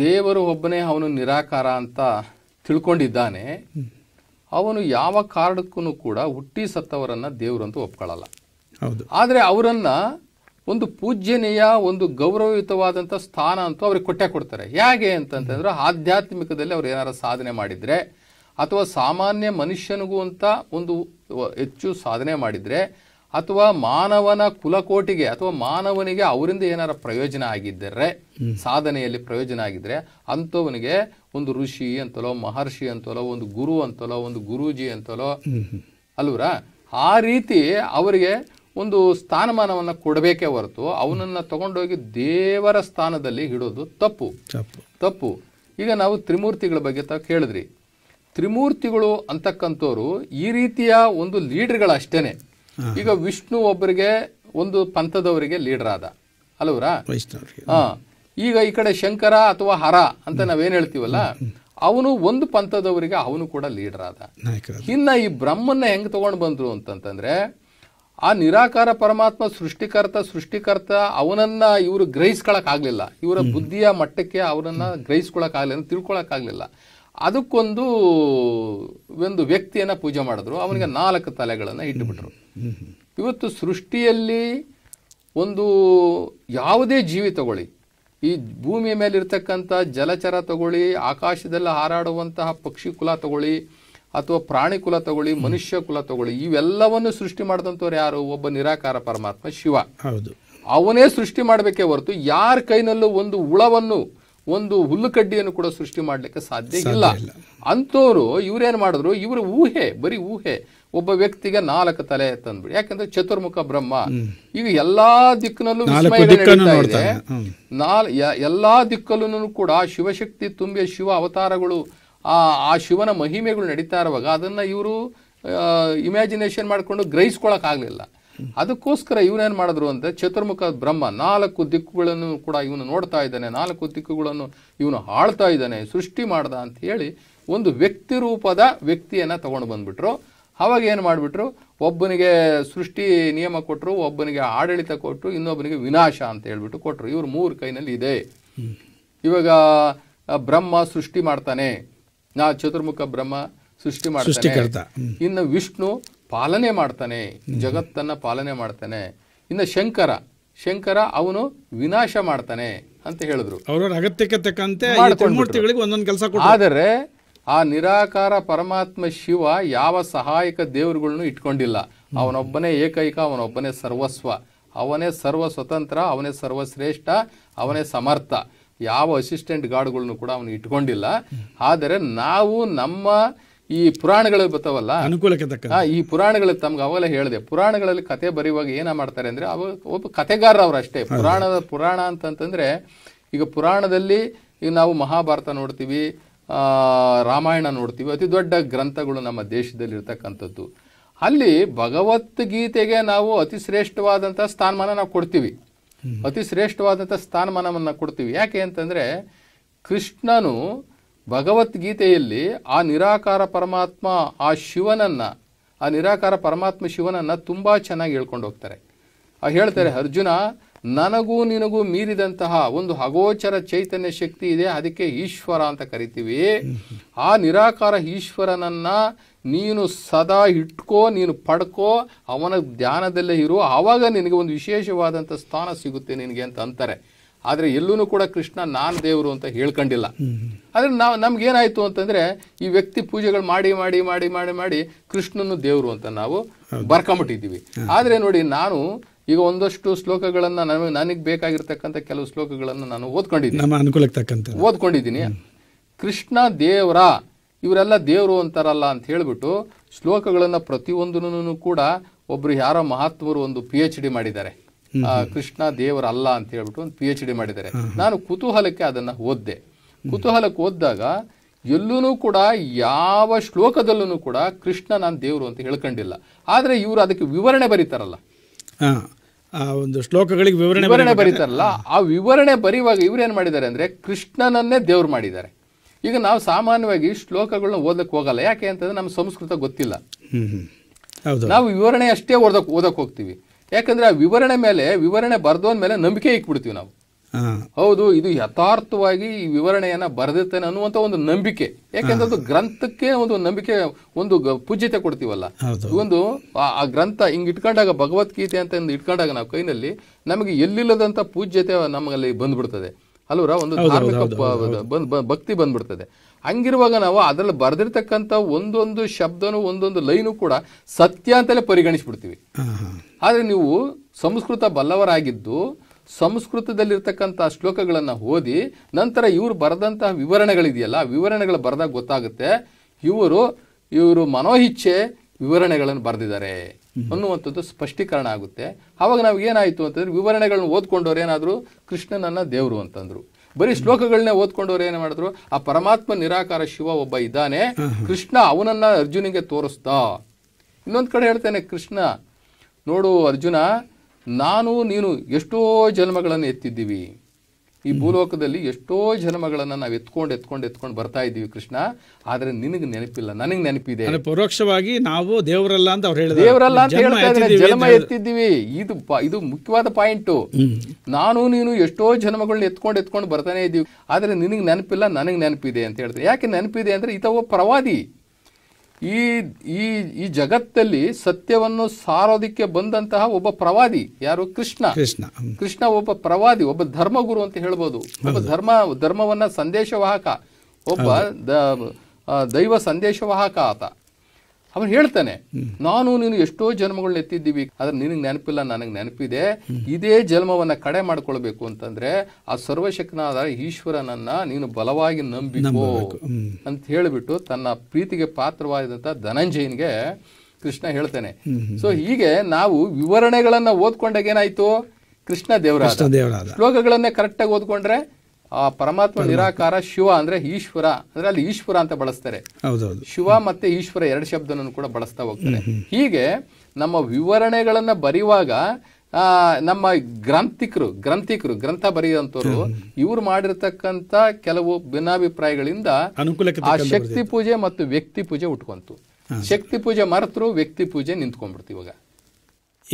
ದೇವರು ಒಬ್ಬನೇ ಅವನು ನಿರಾಕಾರ ಅಂತ ತಿಳ್ಕೊಂಡಿದ್ದಾನೆ ಅವನು ಯಾವ ಕಾರಣಕ್ಕೂ ಕೂಡ ಹುಟ್ಟಿ ಸತ್ತವರನ್ನ ದೇವರಂತೂ ಒಪ್ಕೊಳ್ಳಲ್ಲ ಹೌದು ಆದರೆ ಅವರನ್ನ ಒಂದು ಪೂಜ್ಯನೀಯ ಒಂದು ಗೌರವಯುತವಾದಂಥ ಸ್ಥಾನ ಅಂತೂ ಅವ್ರಿಗೆ ಕೊಟ್ಟೆ ಕೊಡ್ತಾರೆ ಹೇಗೆ ಅಂತಂದ್ರೆ ಆಧ್ಯಾತ್ಮಿಕದಲ್ಲಿ ಅವ್ರು ಏನಾರ ಸಾಧನೆ ಮಾಡಿದರೆ ಅಥವಾ ಸಾಮಾನ್ಯ ಮನುಷ್ಯನಿಗೂ ಅಂತ ಒಂದು ಹೆಚ್ಚು ಸಾಧನೆ ಮಾಡಿದರೆ ಅಥವಾ ಮಾನವನ ಕುಲಕೋಟಿಗೆ ಅಥವಾ ಮಾನವನಿಗೆ ಅವರಿಂದ ಏನಾರ ಪ್ರಯೋಜನ ಆಗಿದ್ದರೆ ಸಾಧನೆಯಲ್ಲಿ ಪ್ರಯೋಜನ ಆಗಿದ್ದರೆ ಅಂಥವನಿಗೆ ಒಂದು ಋಷಿ ಅಂತಲೋ ಮಹರ್ಷಿ ಅಂತಲೋ ಒಂದು ಗುರು ಅಂತಲೋ ಒಂದು ಗುರೂಜಿ ಅಂತಲೋ ಅಲ್ವರ ಆ ರೀತಿ ಅವರಿಗೆ ಒಂದು ಸ್ಥಾನಮಾನವನ್ನು ಕೊಡಬೇಕೇ ಹೊರತು ಅವನನ್ನು ತಗೊಂಡೋಗಿ ದೇವರ ಸ್ಥಾನದಲ್ಲಿ ಇಡೋದು ತಪ್ಪು ತಪ್ಪು ಈಗ ನಾವು ತ್ರಿಮೂರ್ತಿಗಳ ಬಗ್ಗೆ ತಾವು ಕೇಳಿದ್ರಿ ತ್ರಿಮೂರ್ತಿಗಳು ಅಂತಕ್ಕಂಥವ್ರು ಈ ರೀತಿಯ ಒಂದು ಲೀಡರ್ಗಳಷ್ಟೇ ಈಗ ವಿಷ್ಣು ಒಬ್ಬರಿಗೆ ಒಂದು ಪಂಥದವರಿಗೆ ಲೀಡರ್ ಆದ ಅಲ್ವರಾ ಹಾ ಈಗ ಈ ಕಡೆ ಶಂಕರ ಅಥವಾ ಹರ ಅಂತ ನಾವೇನ್ ಹೇಳ್ತೀವಲ್ಲ ಅವನು ಒಂದು ಪಂಥದವರಿಗೆ ಅವನು ಕೂಡ ಲೀಡರ್ ಆದ ಇನ್ನ ಈ ಬ್ರಹ್ಮನ್ನ ಹೆಂಗ್ ತಗೊಂಡ್ ಬಂದ್ರು ಅಂತಂತಂದ್ರೆ ಆ ನಿರಾಕಾರ ಪರಮಾತ್ಮ ಸೃಷ್ಟಿಕರ್ತ ಸೃಷ್ಟಿಕರ್ತ ಅವನನ್ನ ಇವರು ಗ್ರಹಿಸ್ಕೊಳಕ್ ಆಗ್ಲಿಲ್ಲ ಇವರ ಬುದ್ಧಿಯ ಮಟ್ಟಕ್ಕೆ ಅವರನ್ನ ಗ್ರಹಿಸ್ಕೊಳಕ್ ಆಗ್ಲಿಲ್ಲ ತಿಳ್ಕೊಳಕ್ ಆಗ್ಲಿಲ್ಲ ಅದಕ್ಕೊಂದು ಒಂದು ವ್ಯಕ್ತಿಯನ್ನು ಪೂಜೆ ಮಾಡಿದ್ರು ಅವನಿಗೆ ನಾಲ್ಕು ತಲೆಗಳನ್ನು ಇಟ್ಟುಬಿಟ್ರು ಇವತ್ತು ಸೃಷ್ಟಿಯಲ್ಲಿ ಒಂದು ಯಾವುದೇ ಜೀವಿ ತಗೊಳ್ಳಿ ಈ ಭೂಮಿಯ ಮೇಲಿರ್ತಕ್ಕಂಥ ಜಲಚರ ತಗೊಳ್ಳಿ ಆಕಾಶದಲ್ಲಿ ಹಾರಾಡುವಂತಹ ಪಕ್ಷಿ ಕುಲ ತಗೊಳ್ಳಿ ಅಥವಾ ಪ್ರಾಣಿ ಕುಲ ತಗೊಳ್ಳಿ ಮನುಷ್ಯ ಕುಲ ತಗೊಳ್ಳಿ ಇವೆಲ್ಲವನ್ನು ಸೃಷ್ಟಿ ಮಾಡಿದಂಥವ್ರು ಯಾರು ಒಬ್ಬ ನಿರಾಕಾರ ಪರಮಾತ್ಮ ಶಿವ ಹೌದು ಅವನೇ ಸೃಷ್ಟಿ ಮಾಡಬೇಕೇ ಹೊರತು ಯಾರ ಕೈನಲ್ಲೂ ಒಂದು ಹುಳವನ್ನು ಒಂದು ಹುಲ್ಲುಕಡ್ಡಿಯನ್ನು ಕೂಡ ಸೃಷ್ಟಿ ಮಾಡಲಿಕ್ಕೆ ಸಾಧ್ಯ ಇಲ್ಲ ಅಂಥವ್ರು ಇವ್ರೇನ್ ಮಾಡಿದ್ರು ಇವರ ಊಹೆ ಬರೀ ಊಹೆ ಒಬ್ಬ ವ್ಯಕ್ತಿಗೆ ನಾಲ್ಕು ತಲೆ ತಂದ್ಬಿಡಿ ಯಾಕಂದ್ರೆ ಚತುರ್ಮುಖ ಬ್ರಹ್ಮ ಈಗ ಎಲ್ಲಾ ದಿಕ್ಕಿನಲ್ಲೂ ಇದೆ ನಾಲ್ ಎಲ್ಲಾ ದಿಕ್ಕಲ್ಲೂ ಕೂಡ ಶಿವಶಕ್ತಿ ತುಂಬಿಯ ಶಿವ ಅವತಾರಗಳು ಆ ಆ ಶಿವನ ಮಹಿಮೆಗಳು ನಡೀತಾ ಇರುವಾಗ ಅದನ್ನ ಇವರು ಇಮ್ಯಾಜಿನೇಷನ್ ಮಾಡಿಕೊಂಡು ಗ್ರಹಿಸ್ಕೊಳಕ್ ಆಗ್ಲಿಲ್ಲ ಅದಕ್ಕೋಸ್ಕರ ಇವನೇನ್ ಮಾಡಿದ್ರು ಅಂತ ಚತುರ್ಮುಖ ಬ್ರಹ್ಮ ನಾಲ್ಕು ದಿಕ್ಕುಗಳನ್ನು ಕೂಡ ಇವನು ನೋಡ್ತಾ ಇದ್ದಾನೆ ನಾಲ್ಕು ದಿಕ್ಕುಗಳನ್ನು ಇವನು ಆಳ್ತಾ ಇದ್ದಾನೆ ಸೃಷ್ಟಿ ಮಾಡ್ದ ಅಂತ ಹೇಳಿ ಒಂದು ವ್ಯಕ್ತಿ ರೂಪದ ವ್ಯಕ್ತಿಯನ್ನ ತಗೊಂಡು ಬಂದ್ಬಿಟ್ರು ಅವಾಗ ಏನು ಮಾಡಿಬಿಟ್ರು ಒಬ್ಬನಿಗೆ ಸೃಷ್ಟಿ ನಿಯಮ ಕೊಟ್ಟರು ಒಬ್ಬನಿಗೆ ಆಡಳಿತ ಕೊಟ್ಟರು ಇನ್ನೊಬ್ಬನಿಗೆ ವಿನಾಶ ಅಂತ ಹೇಳ್ಬಿಟ್ಟು ಕೊಟ್ಟರು ಇವರು ಮೂರು ಕೈನಲ್ಲಿ ಇದೆ ಇವಾಗ ಬ್ರಹ್ಮ ಸೃಷ್ಟಿ ಮಾಡ್ತಾನೆ ನಾ ಚತುರ್ಮುಖ ಬ್ರಹ್ಮ ಸೃಷ್ಟಿ ಮಾಡ್ತಾನೆ ಇನ್ನು ವಿಷ್ಣು ಪಾಲನೆ ಮಾಡ್ತಾನೆ ಜಗತ್ತನ್ನು ಪಾಲನೆ ಮಾಡ್ತಾನೆ ಇನ್ನು ಶಂಕರ ಶಂಕರ ಅವನು ವಿನಾಶ ಮಾಡ್ತಾನೆ ಅಂತ ಹೇಳಿದ್ರು ಅಗತ್ಯಕ್ಕೆ ತಕ್ಕಂತೆ ಒಂದೊಂದು ಕೆಲಸ ಆದರೆ ಆ ನಿರಾಕಾರ ಪರಮಾತ್ಮ ಶಿವ ಯಾವ ಸಹಾಯಕ ದೇವರುಗಳನ್ನು ಇಟ್ಕೊಂಡಿಲ್ಲ ಅವನೊಬ್ಬನೇ ಏಕೈಕ ಅವನೊಬ್ಬನೇ ಸರ್ವಸ್ವ ಅವನೇ ಸರ್ವ ಸ್ವತಂತ್ರ ಅವನೇ ಸರ್ವಶ್ರೇಷ್ಠ ಅವನೇ ಸಮರ್ಥ ಯಾವ ಅಸಿಸ್ಟೆಂಟ್ ಗಾರ್ಡ್ಗಳನ್ನು ಕೂಡ ಅವನು ಇಟ್ಕೊಂಡಿಲ್ಲ ಆದರೆ ನಾವು ನಮ್ಮ ಈ ಪುರಾಣಗಳು ಬರ್ತಾವಲ್ಲ ಅನುಕೂಲಕ್ಕೆ ತಕ್ಕ ಈ ಪುರಾಣಗಳು ತಮ್ಗೆ ಅವಾಗಲೇ ಹೇಳಿದೆ ಪುರಾಣಗಳಲ್ಲಿ ಕತೆ ಬರೆಯುವಾಗ ಏನ ಮಾಡ್ತಾರೆ ಅಂದ್ರೆ ಅವ ಒಬ್ಬ ಕತೆಗಾರರು ಅಷ್ಟೇ ಪುರಾಣದ ಪುರಾಣ ಅಂತಂತಂದ್ರೆ ಈಗ ಪುರಾಣದಲ್ಲಿ ಈಗ ನಾವು ಮಹಾಭಾರತ ನೋಡ್ತೀವಿ ರಾಮಾಯಣ ನೋಡ್ತೀವಿ ಅತಿ ದೊಡ್ಡ ಗ್ರಂಥಗಳು ನಮ್ಮ ದೇಶದಲ್ಲಿ ಇರ್ತಕ್ಕಂಥದ್ದು ಅಲ್ಲಿ ಭಗವದ್ಗೀತೆಗೆ ನಾವು ಅತಿ ಶ್ರೇಷ್ಠವಾದಂಥ ಸ್ಥಾನಮಾನ ನಾವು ಕೊಡ್ತೀವಿ ಅತಿ ಶ್ರೇಷ್ಠವಾದಂಥ ಸ್ಥಾನಮಾನವನ್ನು ಕೊಡ್ತೀವಿ ಯಾಕೆ ಅಂತಂದರೆ ಕೃಷ್ಣನು ಭಗವದ್ಗೀತೆಯಲ್ಲಿ ಆ ನಿರಾಕಾರ ಪರಮಾತ್ಮ ಆ ಶಿವನನ್ನು ಆ ನಿರಾಕಾರ ಪರಮಾತ್ಮ ಶಿವನನ್ನು ತುಂಬ ಚೆನ್ನಾಗಿ ಹೇಳ್ಕೊಂಡು ಹೋಗ್ತಾರೆ ಆ ಹೇಳ್ತಾರೆ ಅರ್ಜುನ ನನಗೂ ನಿನಗೂ ಮೀರಿದಂತಹ ಒಂದು ಅಗೋಚರ ಚೈತನ್ಯ ಶಕ್ತಿ ಇದೆ ಅದಕ್ಕೆ ಈಶ್ವರ ಅಂತ ಕರಿತೀವಿ ಆ ನಿರಾಕಾರ ಈಶ್ವರನನ್ನು ನೀನು ಸದಾ ಇಟ್ಕೋ ನೀನು ಪಡ್ಕೋ ಅವನ ಧ್ಯಾನದಲ್ಲೇ ಇರು ಆವಾಗ ನಿನಗೆ ಒಂದು ವಿಶೇಷವಾದಂಥ ಸ್ಥಾನ ಸಿಗುತ್ತೆ ನಿನಗೆ ಅಂತ ಅಂತಾರೆ ಆದರೆ ಎಲ್ಲೂ ಕೂಡ ಕೃಷ್ಣ ನಾನು ದೇವರು ಅಂತ ಹೇಳ್ಕೊಂಡಿಲ್ಲ ಆದರೆ ನಾವು ನಮಗೇನಾಯಿತು ಅಂತಂದ್ರೆ ಈ ವ್ಯಕ್ತಿ ಪೂಜೆಗಳು ಮಾಡಿ ಮಾಡಿ ಮಾಡಿ ಮಾಡಿ ಮಾಡಿ ಕೃಷ್ಣನು ದೇವರು ಅಂತ ನಾವು ಬರ್ಕೊಂಬಿಟ್ಟಿದ್ದೀವಿ ಆದರೆ ನೋಡಿ ನಾನು ಈಗ ಒಂದಷ್ಟು ಶ್ಲೋಕಗಳನ್ನು ನನಗೆ ನನಗೆ ಬೇಕಾಗಿರ್ತಕ್ಕಂಥ ಕೆಲವು ಶ್ಲೋಕಗಳನ್ನು ನಾನು ಓದ್ಕೊಂಡಿದ್ದೀನಿ ನಮ್ಮ ಓದ್ಕೊಂಡಿದ್ದೀನಿ ಕೃಷ್ಣ ದೇವರ ಇವರೆಲ್ಲ ದೇವರು ಅಂತಾರಲ್ಲ ಅಂತ ಹೇಳಿಬಿಟ್ಟು ಶ್ಲೋಕಗಳನ್ನು ಪ್ರತಿಯೊಂದನ್ನು ಕೂಡ ಒಬ್ರು ಯಾರೋ ಮಹಾತ್ಮರು ಒಂದು ಪಿ ಎಚ್ ಡಿ ಮಾಡಿದ್ದಾರೆ ಕೃಷ್ಣ ಅಲ್ಲ ಅಂತ ಹೇಳ್ಬಿಟ್ಟು ಒಂದು ಪಿ ಎಚ್ ಡಿ ಮಾಡಿದ್ದಾರೆ ನಾನು ಕುತೂಹಲಕ್ಕೆ ಅದನ್ನ ಓದ್ದೆ ಕುತೂಹಲಕ್ಕೆ ಓದ್ದಾಗ ಎಲ್ಲೂ ಕೂಡ ಯಾವ ಶ್ಲೋಕದಲ್ಲೂ ಕೂಡ ಕೃಷ್ಣ ನಾನು ದೇವರು ಅಂತ ಹೇಳ್ಕೊಂಡಿಲ್ಲ ಆದರೆ ಇವರು ಅದಕ್ಕೆ ವಿವರಣೆ ಬರೀತಾರಲ್ಲ ಒಂದು ಶ್ಲೋಕಗಳಿಗೆ ವಿವರಣೆ ಬರೀತಾರಲ್ಲ ಆ ವಿವರಣೆ ಬರೆಯುವಾಗ ಇವ್ರೇನು ಮಾಡಿದ್ದಾರೆ ಅಂದರೆ ಕೃಷ್ಣನನ್ನೇ ದೇವ್ರು ಮಾಡಿದ್ದಾರೆ ಈಗ ನಾವು ಸಾಮಾನ್ಯವಾಗಿ ಶ್ಲೋಕಗಳನ್ನ ಓದಕ್ಕೆ ಹೋಗಲ್ಲ ಯಾಕೆ ಅಂತಂದ್ರೆ ನಮ್ಮ ಸಂಸ್ಕೃತ ಗೊತ್ತಿಲ್ಲ ನಾವು ವಿವರಣೆ ಅಷ್ಟೇ ಓದಕ್ಕೆ ಓದಕ್ಕೆ ಹೋಗ್ತೀವಿ ಯಾಕಂದ್ರೆ ಆ ವಿವರಣೆ ಮೇಲೆ ವಿವರಣೆ ಬರೆದು ಮೇಲೆ ನಂಬಿಕೆ ಇಕ್ಬಿಡ್ತೀವಿ ನಾವು ಹೌದು ಇದು ಯಥಾರ್ಥವಾಗಿ ಈ ವಿವರಣೆಯನ್ನ ಬರೆದಿರ್ತೇನೆ ಅನ್ನುವಂತ ಒಂದು ನಂಬಿಕೆ ಯಾಕೆಂದ್ರೆ ಅದು ಗ್ರಂಥಕ್ಕೆ ಒಂದು ನಂಬಿಕೆ ಒಂದು ಪೂಜ್ಯತೆ ಕೊಡ್ತೀವಲ್ಲ ಒಂದು ಆ ಗ್ರಂಥ ಹಿಂಗ್ ಇಟ್ಕೊಂಡಾಗ ಭಗವದ್ಗೀತೆ ಅಂತ ಇಟ್ಕೊಂಡಾಗ ನಾವು ಕೈನಲ್ಲಿ ನಮಗೆ ಎಲ್ಲಿಲ್ಲದಂತ ಪೂಜ್ಯತೆ ನಮ್ಮಲ್ಲಿ ಬಂದ್ಬಿಡ್ತದೆ ಅಲ್ವರ ಒಂದು ಧಾರ್ಮಿಕ ಭಕ್ತಿ ಬಂದ್ಬಿಡ್ತದೆ ಹಂಗಿರುವಾಗ ನಾವು ಅದರಲ್ಲಿ ಬರೆದಿರ್ತಕ್ಕಂಥ ಒಂದೊಂದು ಶಬ್ದನೂ ಒಂದೊಂದು ಲೈನು ಕೂಡ ಸತ್ಯ ಅಂತಲೇ ಪರಿಗಣಿಸ್ಬಿಡ್ತೀವಿ ಆದರೆ ನೀವು ಸಂಸ್ಕೃತ ಬಲ್ಲವರಾಗಿದ್ದು ಸಂಸ್ಕೃತದಲ್ಲಿರ್ತಕ್ಕಂಥ ಶ್ಲೋಕಗಳನ್ನು ಓದಿ ನಂತರ ಇವರು ಬರೆದಂತಹ ವಿವರಣೆಗಳಿದೆಯಲ್ಲ ವಿವರಣೆಗಳು ಬರೆದಾಗ ಗೊತ್ತಾಗುತ್ತೆ ಇವರು ಇವರು ಮನೋಹಿಚ್ಛೆ ವಿವರಣೆಗಳನ್ನು ಬರೆದಿದ್ದಾರೆ ಅನ್ನುವಂಥದ್ದು ಸ್ಪಷ್ಟೀಕರಣ ಆಗುತ್ತೆ ಆವಾಗ ನಾವು ಏನಾಯಿತು ಅಂತಂದ್ರೆ ವಿವರಣೆಗಳನ್ನ ಓದ್ಕೊಂಡವ್ರು ಏನಾದರೂ ಕೃಷ್ಣನನ್ನ ದೇವರು ಅಂತಂದ್ರು ಬರೀ ಶ್ಲೋಕಗಳನ್ನೇ ಓದ್ಕೊಂಡವ್ರು ಏನು ಮಾಡಿದ್ರು ಆ ಪರಮಾತ್ಮ ನಿರಾಕಾರ ಶಿವ ಒಬ್ಬ ಇದ್ದಾನೆ ಕೃಷ್ಣ ಅವನನ್ನ ಅರ್ಜುನಿಗೆ ತೋರಿಸ್ತಾ ಇನ್ನೊಂದು ಕಡೆ ಹೇಳ್ತೇನೆ ಕೃಷ್ಣ ನೋಡು ಅರ್ಜುನ ನಾನು ನೀನು ಎಷ್ಟೋ ಜನ್ಮಗಳನ್ನು ಎತ್ತಿದ್ದೀವಿ ಈ ಭೂಲೋಕದಲ್ಲಿ ಎಷ್ಟೋ ಜನ್ಮಗಳನ್ನ ನಾವು ಎತ್ಕೊಂಡು ಎತ್ಕೊಂಡು ಎತ್ಕೊಂಡು ಬರ್ತಾ ಇದ್ದೀವಿ ಕೃಷ್ಣ ಆದ್ರೆ ನಿನಗೆ ನೆನಪಿಲ್ಲ ನನಗೆ ನೆನಪಿದೆ ಪರೋಕ್ಷವಾಗಿ ನಾವು ದೇವರಲ್ಲ ಅಂತ ಅವ್ರು ಹೇಳಿದ್ರು ದೇವರಲ್ಲ ಅಂತ ಹೇಳ್ತಾ ಇದ್ದಾರೆ ಜನ್ಮ ಎತ್ತಿದ್ದೀವಿ ಇದು ಇದು ಮುಖ್ಯವಾದ ಪಾಯಿಂಟ್ ನಾನು ನೀನು ಎಷ್ಟೋ ಜನ್ಮಗಳನ್ನ ಎತ್ಕೊಂಡು ಎತ್ಕೊಂಡು ಬರ್ತಾನೆ ಇದ್ದೀವಿ ಆದ್ರೆ ನಿನಗೆ ನೆನಪಿಲ್ಲ ನನಗೆ ನೆನಪಿದೆ ಅಂತ ಹೇಳ್ತಾರೆ ಯಾಕೆ ನೆನಪಿದೆ ಅಂದ್ರೆ ಈತ ಪ್ರವಾದಿ ಈ ಈ ಈ ಜಗತ್ತಲ್ಲಿ ಸತ್ಯವನ್ನು ಸಾರೋದಿಕ್ಕೆ ಬಂದಂತಹ ಒಬ್ಬ ಪ್ರವಾದಿ ಯಾರು ಕೃಷ್ಣ ಕೃಷ್ಣ ಕೃಷ್ಣ ಒಬ್ಬ ಪ್ರವಾದಿ ಒಬ್ಬ ಧರ್ಮಗುರು ಅಂತ ಹೇಳ್ಬೋದು ಒಬ್ಬ ಧರ್ಮ ಧರ್ಮವನ್ನ ಸಂದೇಶವಾಹಕ ಒಬ್ಬ ದೈವ ಸಂದೇಶವಾಹಕ ಆತ ಅವನು ಹೇಳ್ತಾನೆ ನಾನು ನೀನು ಎಷ್ಟೋ ಜನ್ಮಗಳನ್ನ ಎತ್ತಿದ್ದೀವಿ ಆದ್ರೆ ನಿನಗೆ ನೆನಪಿಲ್ಲ ನನಗೆ ನೆನಪಿದೆ ಇದೇ ಜನ್ಮವನ್ನ ಕಡೆ ಮಾಡ್ಕೊಳ್ಬೇಕು ಅಂತಂದ್ರೆ ಆ ಸರ್ವಶಕ್ತನಾದ ಈಶ್ವರನನ್ನ ನೀನು ಬಲವಾಗಿ ನಂಬಿಕೋ ಅಂತ ಹೇಳಿಬಿಟ್ಟು ತನ್ನ ಪ್ರೀತಿಗೆ ಪಾತ್ರವಾದಂತ ಧನಂಜಯನ್ಗೆ ಕೃಷ್ಣ ಹೇಳ್ತಾನೆ ಸೊ ಹೀಗೆ ನಾವು ವಿವರಣೆಗಳನ್ನ ಓದ್ಕೊಂಡಾಗ ಏನಾಯ್ತು ಕೃಷ್ಣ ದೇವರಾದ ಶ್ಲೋಕಗಳನ್ನೇ ಕರೆಕ್ಟಾಗಿ ಓದ್ಕೊಂಡ್ರೆ ಆ ಪರಮಾತ್ಮ ನಿರಾಕಾರ ಶಿವ ಅಂದ್ರೆ ಈಶ್ವರ ಅಂದ್ರೆ ಅಲ್ಲಿ ಈಶ್ವರ ಅಂತ ಬಳಸ್ತಾರೆ ಶಿವ ಮತ್ತೆ ಈಶ್ವರ ಎರಡು ಶಬ್ದ ಕೂಡ ಬಳಸ್ತಾ ಹೋಗ್ತಾರೆ ಹೀಗೆ ನಮ್ಮ ವಿವರಣೆಗಳನ್ನ ಬರೆಯುವಾಗ ನಮ್ಮ ಗ್ರಂಥಿಕರು ಗ್ರಂಥಿಕರು ಗ್ರಂಥ ಬರೆಯುವಂಥವ್ರು ಇವ್ರು ಮಾಡಿರ್ತಕ್ಕಂಥ ಕೆಲವು ಭಿನ್ನಾಭಿಪ್ರಾಯಗಳಿಂದ ಆ ಶಕ್ತಿ ಪೂಜೆ ಮತ್ತು ವ್ಯಕ್ತಿ ಪೂಜೆ ಉಟ್ಕೊಂತು ಶಕ್ತಿ ಪೂಜೆ ಮರೆತರು ವ್ಯಕ್ತಿ ಪೂಜೆ ನಿಂತ್ಕೊಂಡ್ಬಿಡ್ತು ಇವಾಗ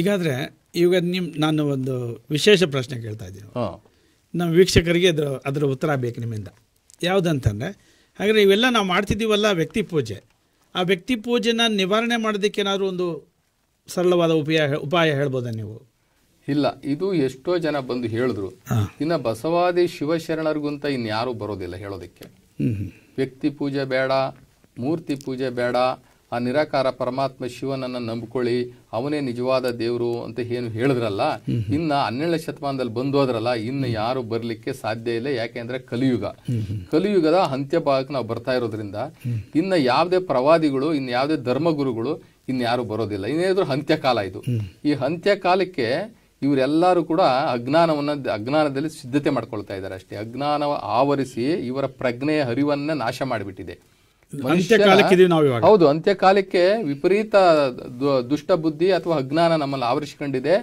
ಈಗಾದ್ರೆ ಇವಾಗ ನಿಮ್ ನಾನು ಒಂದು ವಿಶೇಷ ಪ್ರಶ್ನೆ ಕೇಳ್ತಾ ಇದ್ದೀನಿ ನಮ್ಮ ವೀಕ್ಷಕರಿಗೆ ಅದರ ಅದರ ಉತ್ತರ ಬೇಕು ನಿಮ್ಮಿಂದ ಯಾವುದಂತಂದರೆ ಹಾಗಾದರೆ ಇವೆಲ್ಲ ನಾವು ಮಾಡ್ತಿದ್ದೀವಲ್ಲ ವ್ಯಕ್ತಿ ಪೂಜೆ ಆ ವ್ಯಕ್ತಿ ಪೂಜೆನ ನಿವಾರಣೆ ಮಾಡೋದಕ್ಕೆ ಏನಾದರೂ ಒಂದು ಸರಳವಾದ ಉಪಾಯ ಉಪಾಯ ಹೇಳ್ಬೋದಾ ನೀವು ಇಲ್ಲ ಇದು ಎಷ್ಟೋ ಜನ ಬಂದು ಹೇಳಿದ್ರು ಇನ್ನು ಬಸವಾದಿ ಶಿವಶರಣರಿಗೂ ಇನ್ನು ಇನ್ಯಾರೂ ಬರೋದಿಲ್ಲ ಹೇಳೋದಕ್ಕೆ ವ್ಯಕ್ತಿ ಪೂಜೆ ಬೇಡ ಮೂರ್ತಿ ಪೂಜೆ ಬೇಡ ಆ ನಿರಾಕಾರ ಪರಮಾತ್ಮ ಶಿವನನ್ನ ನಂಬ್ಕೊಳ್ಳಿ ಅವನೇ ನಿಜವಾದ ದೇವರು ಅಂತ ಏನು ಹೇಳಿದ್ರಲ್ಲ ಇನ್ನ ಹನ್ನೆರಡು ಶತಮಾನದಲ್ಲಿ ಬಂದೋದ್ರಲ್ಲ ಇನ್ನು ಯಾರು ಬರಲಿಕ್ಕೆ ಸಾಧ್ಯ ಇಲ್ಲ ಯಾಕೆಂದ್ರೆ ಕಲಿಯುಗ ಕಲಿಯುಗದ ಅಂತ್ಯ ಭಾಗಕ್ಕೆ ನಾವು ಬರ್ತಾ ಇರೋದ್ರಿಂದ ಇನ್ನು ಯಾವುದೇ ಪ್ರವಾದಿಗಳು ಇನ್ನು ಯಾವುದೇ ಧರ್ಮಗುರುಗಳು ಇನ್ಯಾರು ಬರೋದಿಲ್ಲ ಇನ್ನೇನಾದ್ರೂ ಅಂತ್ಯಕಾಲ ಇದು ಈ ಅಂತ್ಯಕಾಲಕ್ಕೆ ಇವರೆಲ್ಲರೂ ಕೂಡ ಅಜ್ಞಾನವನ್ನ ಅಜ್ಞಾನದಲ್ಲಿ ಸಿದ್ಧತೆ ಮಾಡ್ಕೊಳ್ತಾ ಇದ್ದಾರೆ ಅಷ್ಟೇ ಅಜ್ಞಾನ ಆವರಿಸಿ ಇವರ ಪ್ರಜ್ಞೆಯ ಹರಿವನ್ನ ನಾಶ ಮಾಡಿಬಿಟ್ಟಿದೆ ಹೌದು ಅಂತ್ಯಕಾಲಕ್ಕೆ ವಿಪರೀತ ದುಷ್ಟ ಬುದ್ಧಿ ಅಥವಾ ಅಜ್ಞಾನ ನಮ್ಮಲ್ಲಿ ಆವರಿಸಿಕೊಂಡಿದೆ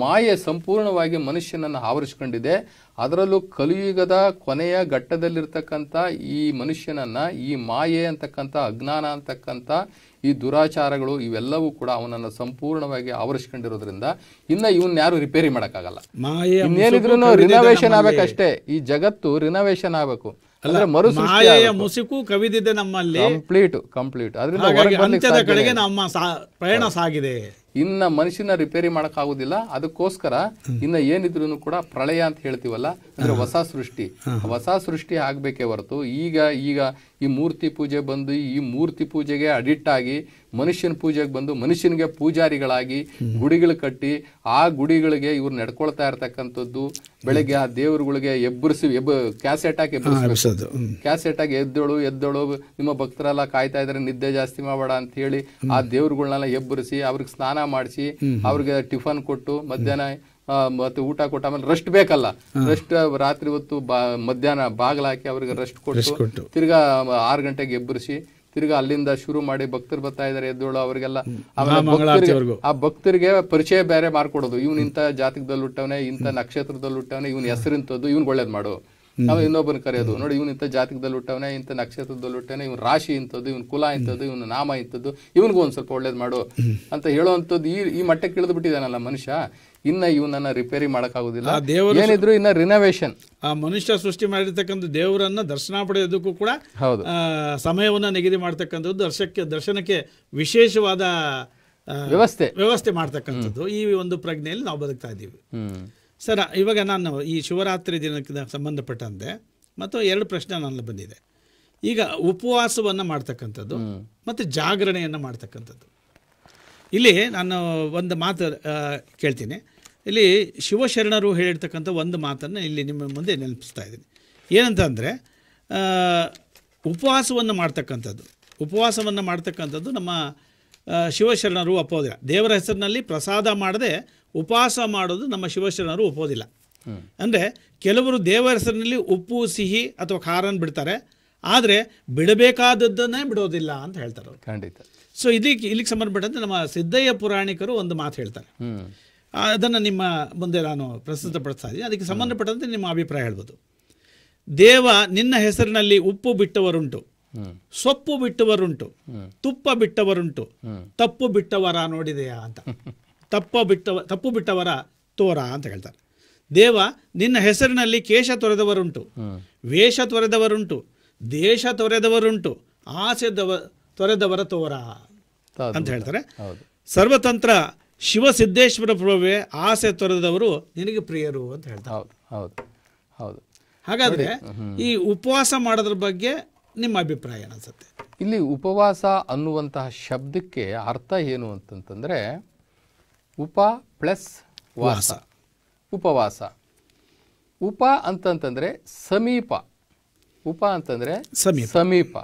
ಮಾಯೆ ಸಂಪೂರ್ಣವಾಗಿ ಮನುಷ್ಯನನ್ನು ಆವರಿಸಿಕೊಂಡಿದೆ ಅದರಲ್ಲೂ ಕಲಿಯುಗದ ಕೊನೆಯ ಘಟ್ಟದಲ್ಲಿರ್ತಕ್ಕಂಥ ಈ ಮನುಷ್ಯನನ್ನ ಈ ಮಾಯೆ ಅಂತಕ್ಕಂಥ ಅಜ್ಞಾನ ಅಂತಕ್ಕಂಥ ಈ ದುರಾಚಾರಗಳು ಇವೆಲ್ಲವೂ ಕೂಡ ಅವನನ್ನು ಸಂಪೂರ್ಣವಾಗಿ ಆವರಿಸ್ಕೊಂಡಿರೋದ್ರಿಂದ ಇನ್ನ ಇವನ್ನ ಯಾರು ರಿಪೇರಿ ಮಾಡೋಕ್ಕಾಗಲ್ಲ ಇನ್ನೇನಿದ್ರು ರಿನೋವೇಷನ್ ಆಗಬೇಕಷ್ಟೇ ಈ ಜಗತ್ತು ರಿನೋವೇಷನ್ ಆಗಬೇಕು ಮಾಯೆಯ ಮುಸುಕು ಕವಿದಿದೆ ನಮ್ಮಲ್ಲಿ ಕಂಪ್ಲೀಟ್ ಕಂಪ್ಲೀಟ್ ಅದರಿಂದ ಅಂತ್ಯದ ಕಡೆಗೆ ನಮ್ಮ ಪ್ರಯಾಣ ಸಾಗಿದೆ ಇನ್ನ ಮನುಷ್ಯನ ರಿಪೇರಿ ಮಾಡಕ್ ಆಗುದಿಲ್ಲ ಅದಕ್ಕೋಸ್ಕರ ಇನ್ನ ಏನಿದ್ರು ಕೂಡ ಪ್ರಳಯ ಅಂತ ಹೇಳ್ತೀವಲ್ಲ ಅಂದ್ರೆ ಹೊಸ ಸೃಷ್ಟಿ ಹೊಸ ಸೃಷ್ಟಿ ಆಗ್ಬೇಕೇ ಹೊರತು ಈಗ ಈಗ ಈ ಮೂರ್ತಿ ಪೂಜೆ ಬಂದು ಈ ಮೂರ್ತಿ ಪೂಜೆಗೆ ಅಡಿಕ್ಟ್ ಆಗಿ ಮನುಷ್ಯನ ಪೂಜೆಗೆ ಬಂದು ಮನುಷ್ಯನಿಗೆ ಪೂಜಾರಿಗಳಾಗಿ ಗುಡಿಗಳು ಕಟ್ಟಿ ಆ ಗುಡಿಗಳಿಗೆ ಇವ್ರು ನಡ್ಕೊಳ್ತಾ ಇರ್ತಕ್ಕಂಥದ್ದು ಬೆಳಗ್ಗೆ ಆ ದೇವರುಗಳಿಗೆ ಎಬ್ಬರಿಸಿ ಎಬ್ ಕ್ಯಾಸೆಟ್ ಹಾಕಿ ಎಬ್ಬರಿಸೋದು ಕ್ಯಾಸೆಟ್ ಹಾಕಿ ಎದ್ದೋಳು ಎದ್ದೋಳು ನಿಮ್ಮ ಭಕ್ತರೆಲ್ಲ ಕಾಯ್ತಾ ಇದ್ರೆ ನಿದ್ದೆ ಜಾಸ್ತಿ ಮಾಡಬೇಡ ಅಂತ ಹೇಳಿ ಆ ದೇವ್ರುಗಳನ್ನೆಲ್ಲ ಎಬ್ಬರಿಸಿ ಅವ್ರಿಗೆ ಸ್ನಾನ ಮಾಡಿಸಿ ಅವ್ರಿಗೆ ಟಿಫನ್ ಕೊಟ್ಟು ಮಧ್ಯಾಹ್ನ ಮತ್ತೆ ಊಟ ಕೊಟ್ಟ ಆಮೇಲೆ ರೆಸ್ಟ್ ಬೇಕಲ್ಲ ರೆಸ್ಟ್ ರಾತ್ರಿ ಹೊತ್ತು ಮಧ್ಯಾಹ್ನ ಮಧ್ಯಾಹ್ನ ಬಾಗಿಲಾಕಿ ಅವ್ರಿಗೆ ರೆಸ್ಟ್ ಕೊಟ್ಟು ತಿರ್ಗಾ ಆರು ಗಂಟೆಗೆ ಎಬ್ಬರಿಸಿ ತಿರ್ಗಾ ಅಲ್ಲಿಂದ ಶುರು ಮಾಡಿ ಭಕ್ತರು ಬರ್ತಾ ಇದಾರೆ ಎದ್ದೋಳು ಅವರಿಗೆಲ್ಲ ಆ ಭಕ್ತರಿಗೆ ಪರಿಚಯ ಬೇರೆ ಮಾಡ್ಕೊಡೋದು ಇವ್ನ ಇಂಥ ಜಾತಕದಲ್ಲಿ ಹುಟ್ಟವನೇ ಇಂಥ ನಕ್ಷತ್ರದಲ್ಲಿ ಹುಟ್ಟವನೇ ಇವ್ನ ಹೆಸರಿಂತದ್ದು ಇವ್ನ್ ಒಳ್ಳೇದ್ ಮಾಡು ನಾವು ಇನ್ನೊಬ್ಬನ ಕರೆಯೋದು ನೋಡಿ ಇವನು ಇಂಥ ಜಾತಕದಲ್ಲಿ ಹುಟ್ಟವನೇ ಇಂಥ ನಕ್ಷತ್ರದಲ್ಲಿ ಹುಟ್ಟವನೇ ಇವನ್ ರಾಶಿ ಇಂಥದ್ದು ಇವನ್ ಕುಲ ಇಂಥದ್ದು ಇವನ ನಾಮ ಇಂಥದ್ದು ಇವನಿಗೂ ಒಂದ್ ಸ್ವಲ್ಪ ಒಳ್ಳೇದ್ ಮಾಡು ಅಂತ ಹೇಳುವಂಥದ್ದು ಈ ಈ ಮಟ್ಟಕ್ಕೆ ಇಳಿದು ಬಿಟ್ಟಿದ್ದಾನಲ್ಲ ಮನುಷ್ಯ ಇನ್ನ ಇವನನ್ನ ರಿಪೇರಿ ಮಾಡೋಕ್ಕಾಗೋದಿಲ್ಲ ಏನಿದ್ರು ಇನ್ನ ರಿನೋವೇಶನ್ ಆ ಮನುಷ್ಯ ಸೃಷ್ಟಿ ಮಾಡಿರ್ತಕ್ಕಂಥ ದೇವರನ್ನ ದರ್ಶನ ಪಡೆಯೋದಕ್ಕೂ ಕೂಡ ಹೌದು ಸಮಯವನ್ನ ನಿಗದಿ ಮಾಡ್ತಕ್ಕಂಥದ್ದು ದರ್ಶಕ್ಕೆ ದರ್ಶನಕ್ಕೆ ವಿಶೇಷವಾದ ವ್ಯವಸ್ಥೆ ವ್ಯವಸ್ಥೆ ಮಾಡ್ತಕ್ಕಂಥದ್ದು ಈ ಒಂದು ಪ್ರಜ್ಞೆಯಲ್ಲಿ ನಾವು ಬದುಕ್ತಾ ಇದ್ದೀವಿ ಸರ್ ಇವಾಗ ನಾನು ಈ ಶಿವರಾತ್ರಿ ದಿನಕ್ಕೆ ಸಂಬಂಧಪಟ್ಟಂತೆ ಮತ್ತು ಎರಡು ಪ್ರಶ್ನೆ ನನ್ನ ಬಂದಿದೆ ಈಗ ಉಪವಾಸವನ್ನು ಮಾಡ್ತಕ್ಕಂಥದ್ದು ಮತ್ತು ಜಾಗರಣೆಯನ್ನು ಮಾಡ್ತಕ್ಕಂಥದ್ದು ಇಲ್ಲಿ ನಾನು ಒಂದು ಮಾತು ಕೇಳ್ತೀನಿ ಇಲ್ಲಿ ಶಿವಶರಣರು ಹೇಳಿರ್ತಕ್ಕಂಥ ಒಂದು ಮಾತನ್ನು ಇಲ್ಲಿ ನಿಮ್ಮ ಮುಂದೆ ನೆನಪಿಸ್ತಾ ಇದ್ದೀನಿ ಏನಂತಂದರೆ ಉಪವಾಸವನ್ನು ಮಾಡ್ತಕ್ಕಂಥದ್ದು ಉಪವಾಸವನ್ನು ಮಾಡ್ತಕ್ಕಂಥದ್ದು ನಮ್ಮ ಶಿವಶರಣರು ಅಪೋದಿಲ್ಲ ದೇವರ ಹೆಸರಿನಲ್ಲಿ ಪ್ರಸಾದ ಮಾಡದೆ ಉಪವಾಸ ಮಾಡೋದು ನಮ್ಮ ಶಿವಶರಣರು ಒಪ್ಪೋದಿಲ್ಲ ಅಂದರೆ ಕೆಲವರು ದೇವರ ಹೆಸರಿನಲ್ಲಿ ಉಪ್ಪು ಸಿಹಿ ಅಥವಾ ಖಾರನ ಬಿಡ್ತಾರೆ ಆದರೆ ಬಿಡಬೇಕಾದದ್ದನ್ನೇ ಬಿಡೋದಿಲ್ಲ ಅಂತ ಹೇಳ್ತಾರೆ ಖಂಡಿತ ಸೊ ಇದಕ್ಕೆ ಇಲ್ಲಿಗೆ ಸಂಬಂಧಪಟ್ಟಂತೆ ನಮ್ಮ ಸಿದ್ದಯ್ಯ ಪುರಾಣಿಕರು ಒಂದು ಮಾತು ಹೇಳ್ತಾರೆ ಅದನ್ನು ನಿಮ್ಮ ಮುಂದೆ ನಾನು ಪ್ರಸ್ತುತಪಡಿಸ್ತಾ ಇದ್ದೀನಿ ಅದಕ್ಕೆ ಸಂಬಂಧಪಟ್ಟಂತೆ ನಿಮ್ಮ ಅಭಿಪ್ರಾಯ ಹೇಳ್ಬೋದು ದೇವ ನಿನ್ನ ಹೆಸರಿನಲ್ಲಿ ಉಪ್ಪು ಬಿಟ್ಟವರುಂಟು ಸೊಪ್ಪು ಬಿಟ್ಟವರುಂಟು ತುಪ್ಪ ಬಿಟ್ಟವರುಂಟು ತಪ್ಪು ಬಿಟ್ಟವರ ನೋಡಿದೆಯಾ ಅಂತ ತಪ್ಪ ಬಿಟ್ಟವ ತಪ್ಪು ಬಿಟ್ಟವರ ತೋರ ಅಂತ ಹೇಳ್ತಾರೆ ದೇವ ನಿನ್ನ ಹೆಸರಿನಲ್ಲಿ ಕೇಶ ತೊರೆದವರುಂಟು ವೇಷ ತೊರೆದವರುಂಟು ದೇಶ ತೊರೆದವರುಂಟು ಆಸೆ ದವ ತೊರೆದವರ ತೋರ ಅಂತ ಹೇಳ್ತಾರೆ ಸರ್ವತಂತ್ರ ಶಿವಸಿದ್ದೇಶ್ವರ ಪ್ರಭುವೆ ಆಸೆ ತೊರೆದವರು ನಿನಗೆ ಪ್ರಿಯರು ಅಂತ ಹೇಳ್ತಾರೆ ಹೌದು ಹಾಗಾದರೆ ಈ ಉಪವಾಸ ಮಾಡೋದ್ರ ಬಗ್ಗೆ ನಿಮ್ಮ ಅಭಿಪ್ರಾಯ ಅನಿಸುತ್ತೆ ಇಲ್ಲಿ ಉಪವಾಸ ಅನ್ನುವಂತಹ ಶಬ್ದಕ್ಕೆ ಅರ್ಥ ಏನು ಅಂತಂತಂದರೆ ಉಪ ಪ್ಲಸ್ ವಾಸ ಉಪವಾಸ ಉಪ ಅಂತಂತಂದರೆ ಸಮೀಪ ಉಪ ಅಂತಂದರೆ ಸಮೀಪ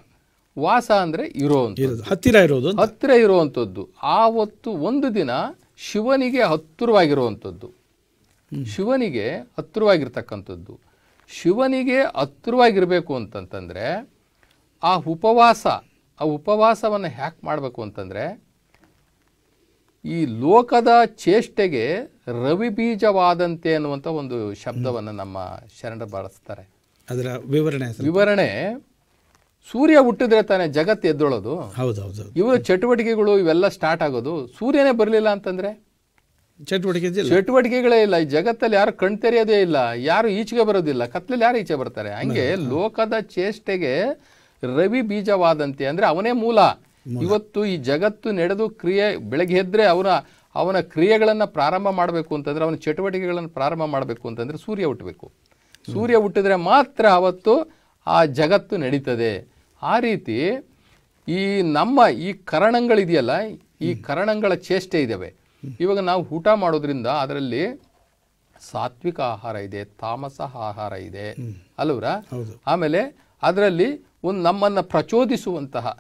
ವಾಸ ಅಂದರೆ ಇರೋವಂಥದ್ದು ಹತ್ತಿರ ಇರೋದು ಹತ್ತಿರ ಇರುವಂಥದ್ದು ಆ ಹೊತ್ತು ಒಂದು ದಿನ ಶಿವನಿಗೆ ಹತ್ತಿರವಾಗಿರುವಂಥದ್ದು ಶಿವನಿಗೆ ಹತ್ತಿರವಾಗಿರ್ತಕ್ಕಂಥದ್ದು ಶಿವನಿಗೆ ಹತ್ತಿರವಾಗಿರಬೇಕು ಅಂತಂತಂದರೆ ಆ ಉಪವಾಸ ಆ ಉಪವಾಸವನ್ನು ಹ್ಯಾಕ್ ಮಾಡಬೇಕು ಅಂತಂದರೆ ಈ ಲೋಕದ ಚೇಷ್ಟೆಗೆ ರವಿ ಬೀಜವಾದಂತೆ ಅನ್ನುವಂಥ ಒಂದು ಶಬ್ದವನ್ನು ನಮ್ಮ ಶರಣ ಬಳಸ್ತಾರೆ ಅದರ ವಿವರಣೆ ವಿವರಣೆ ಸೂರ್ಯ ಹುಟ್ಟಿದ್ರೆ ತಾನೇ ಜಗತ್ತು ಎದ್ದೊಳೋದು ಹೌದೌದು ಇವರ ಚಟುವಟಿಕೆಗಳು ಇವೆಲ್ಲ ಸ್ಟಾರ್ಟ್ ಆಗೋದು ಸೂರ್ಯನೇ ಬರಲಿಲ್ಲ ಅಂತಂದ್ರೆ ಚಟುವಟಿಕೆ ಚಟುವಟಿಕೆಗಳೇ ಇಲ್ಲ ಈ ಜಗತ್ತಲ್ಲಿ ಯಾರು ಕಣ್ತೆರೆಯೋದೇ ಇಲ್ಲ ಯಾರು ಈಚೆಗೆ ಬರೋದಿಲ್ಲ ಕತ್ಲಲ್ಲಿ ಯಾರು ಈಚೆ ಬರ್ತಾರೆ ಹಂಗೆ ಲೋಕದ ಚೇಷ್ಟೆಗೆ ರವಿ ಬೀಜವಾದಂತೆ ಅಂದ್ರೆ ಅವನೇ ಮೂಲ ಇವತ್ತು ಈ ಜಗತ್ತು ನಡೆದು ಕ್ರಿಯೆ ಬೆಳಗ್ಗೆ ಎದ್ರೆ ಅವನ ಅವನ ಕ್ರಿಯೆಗಳನ್ನು ಪ್ರಾರಂಭ ಮಾಡಬೇಕು ಅಂತಂದ್ರೆ ಅವನ ಚಟುವಟಿಕೆಗಳನ್ನು ಪ್ರಾರಂಭ ಮಾಡಬೇಕು ಅಂತಂದ್ರೆ ಸೂರ್ಯ ಹುಟ್ಟಬೇಕು ಸೂರ್ಯ ಹುಟ್ಟಿದ್ರೆ ಮಾತ್ರ ಅವತ್ತು ಆ ಜಗತ್ತು ನಡೀತದೆ ಆ ರೀತಿ ಈ ನಮ್ಮ ಈ ಕರಣಗಳಿದೆಯಲ್ಲ ಈ ಕರಣಗಳ ಚೇಷ್ಟೆ ಇದ್ದಾವೆ ಇವಾಗ ನಾವು ಊಟ ಮಾಡೋದ್ರಿಂದ ಅದರಲ್ಲಿ ಸಾತ್ವಿಕ ಆಹಾರ ಇದೆ ತಾಮಸ ಆಹಾರ ಇದೆ ಅಲ್ವರ ಆಮೇಲೆ ಅದರಲ್ಲಿ ಒಂದು ನಮ್ಮನ್ನು ಪ್ರಚೋದಿಸುವಂತಹ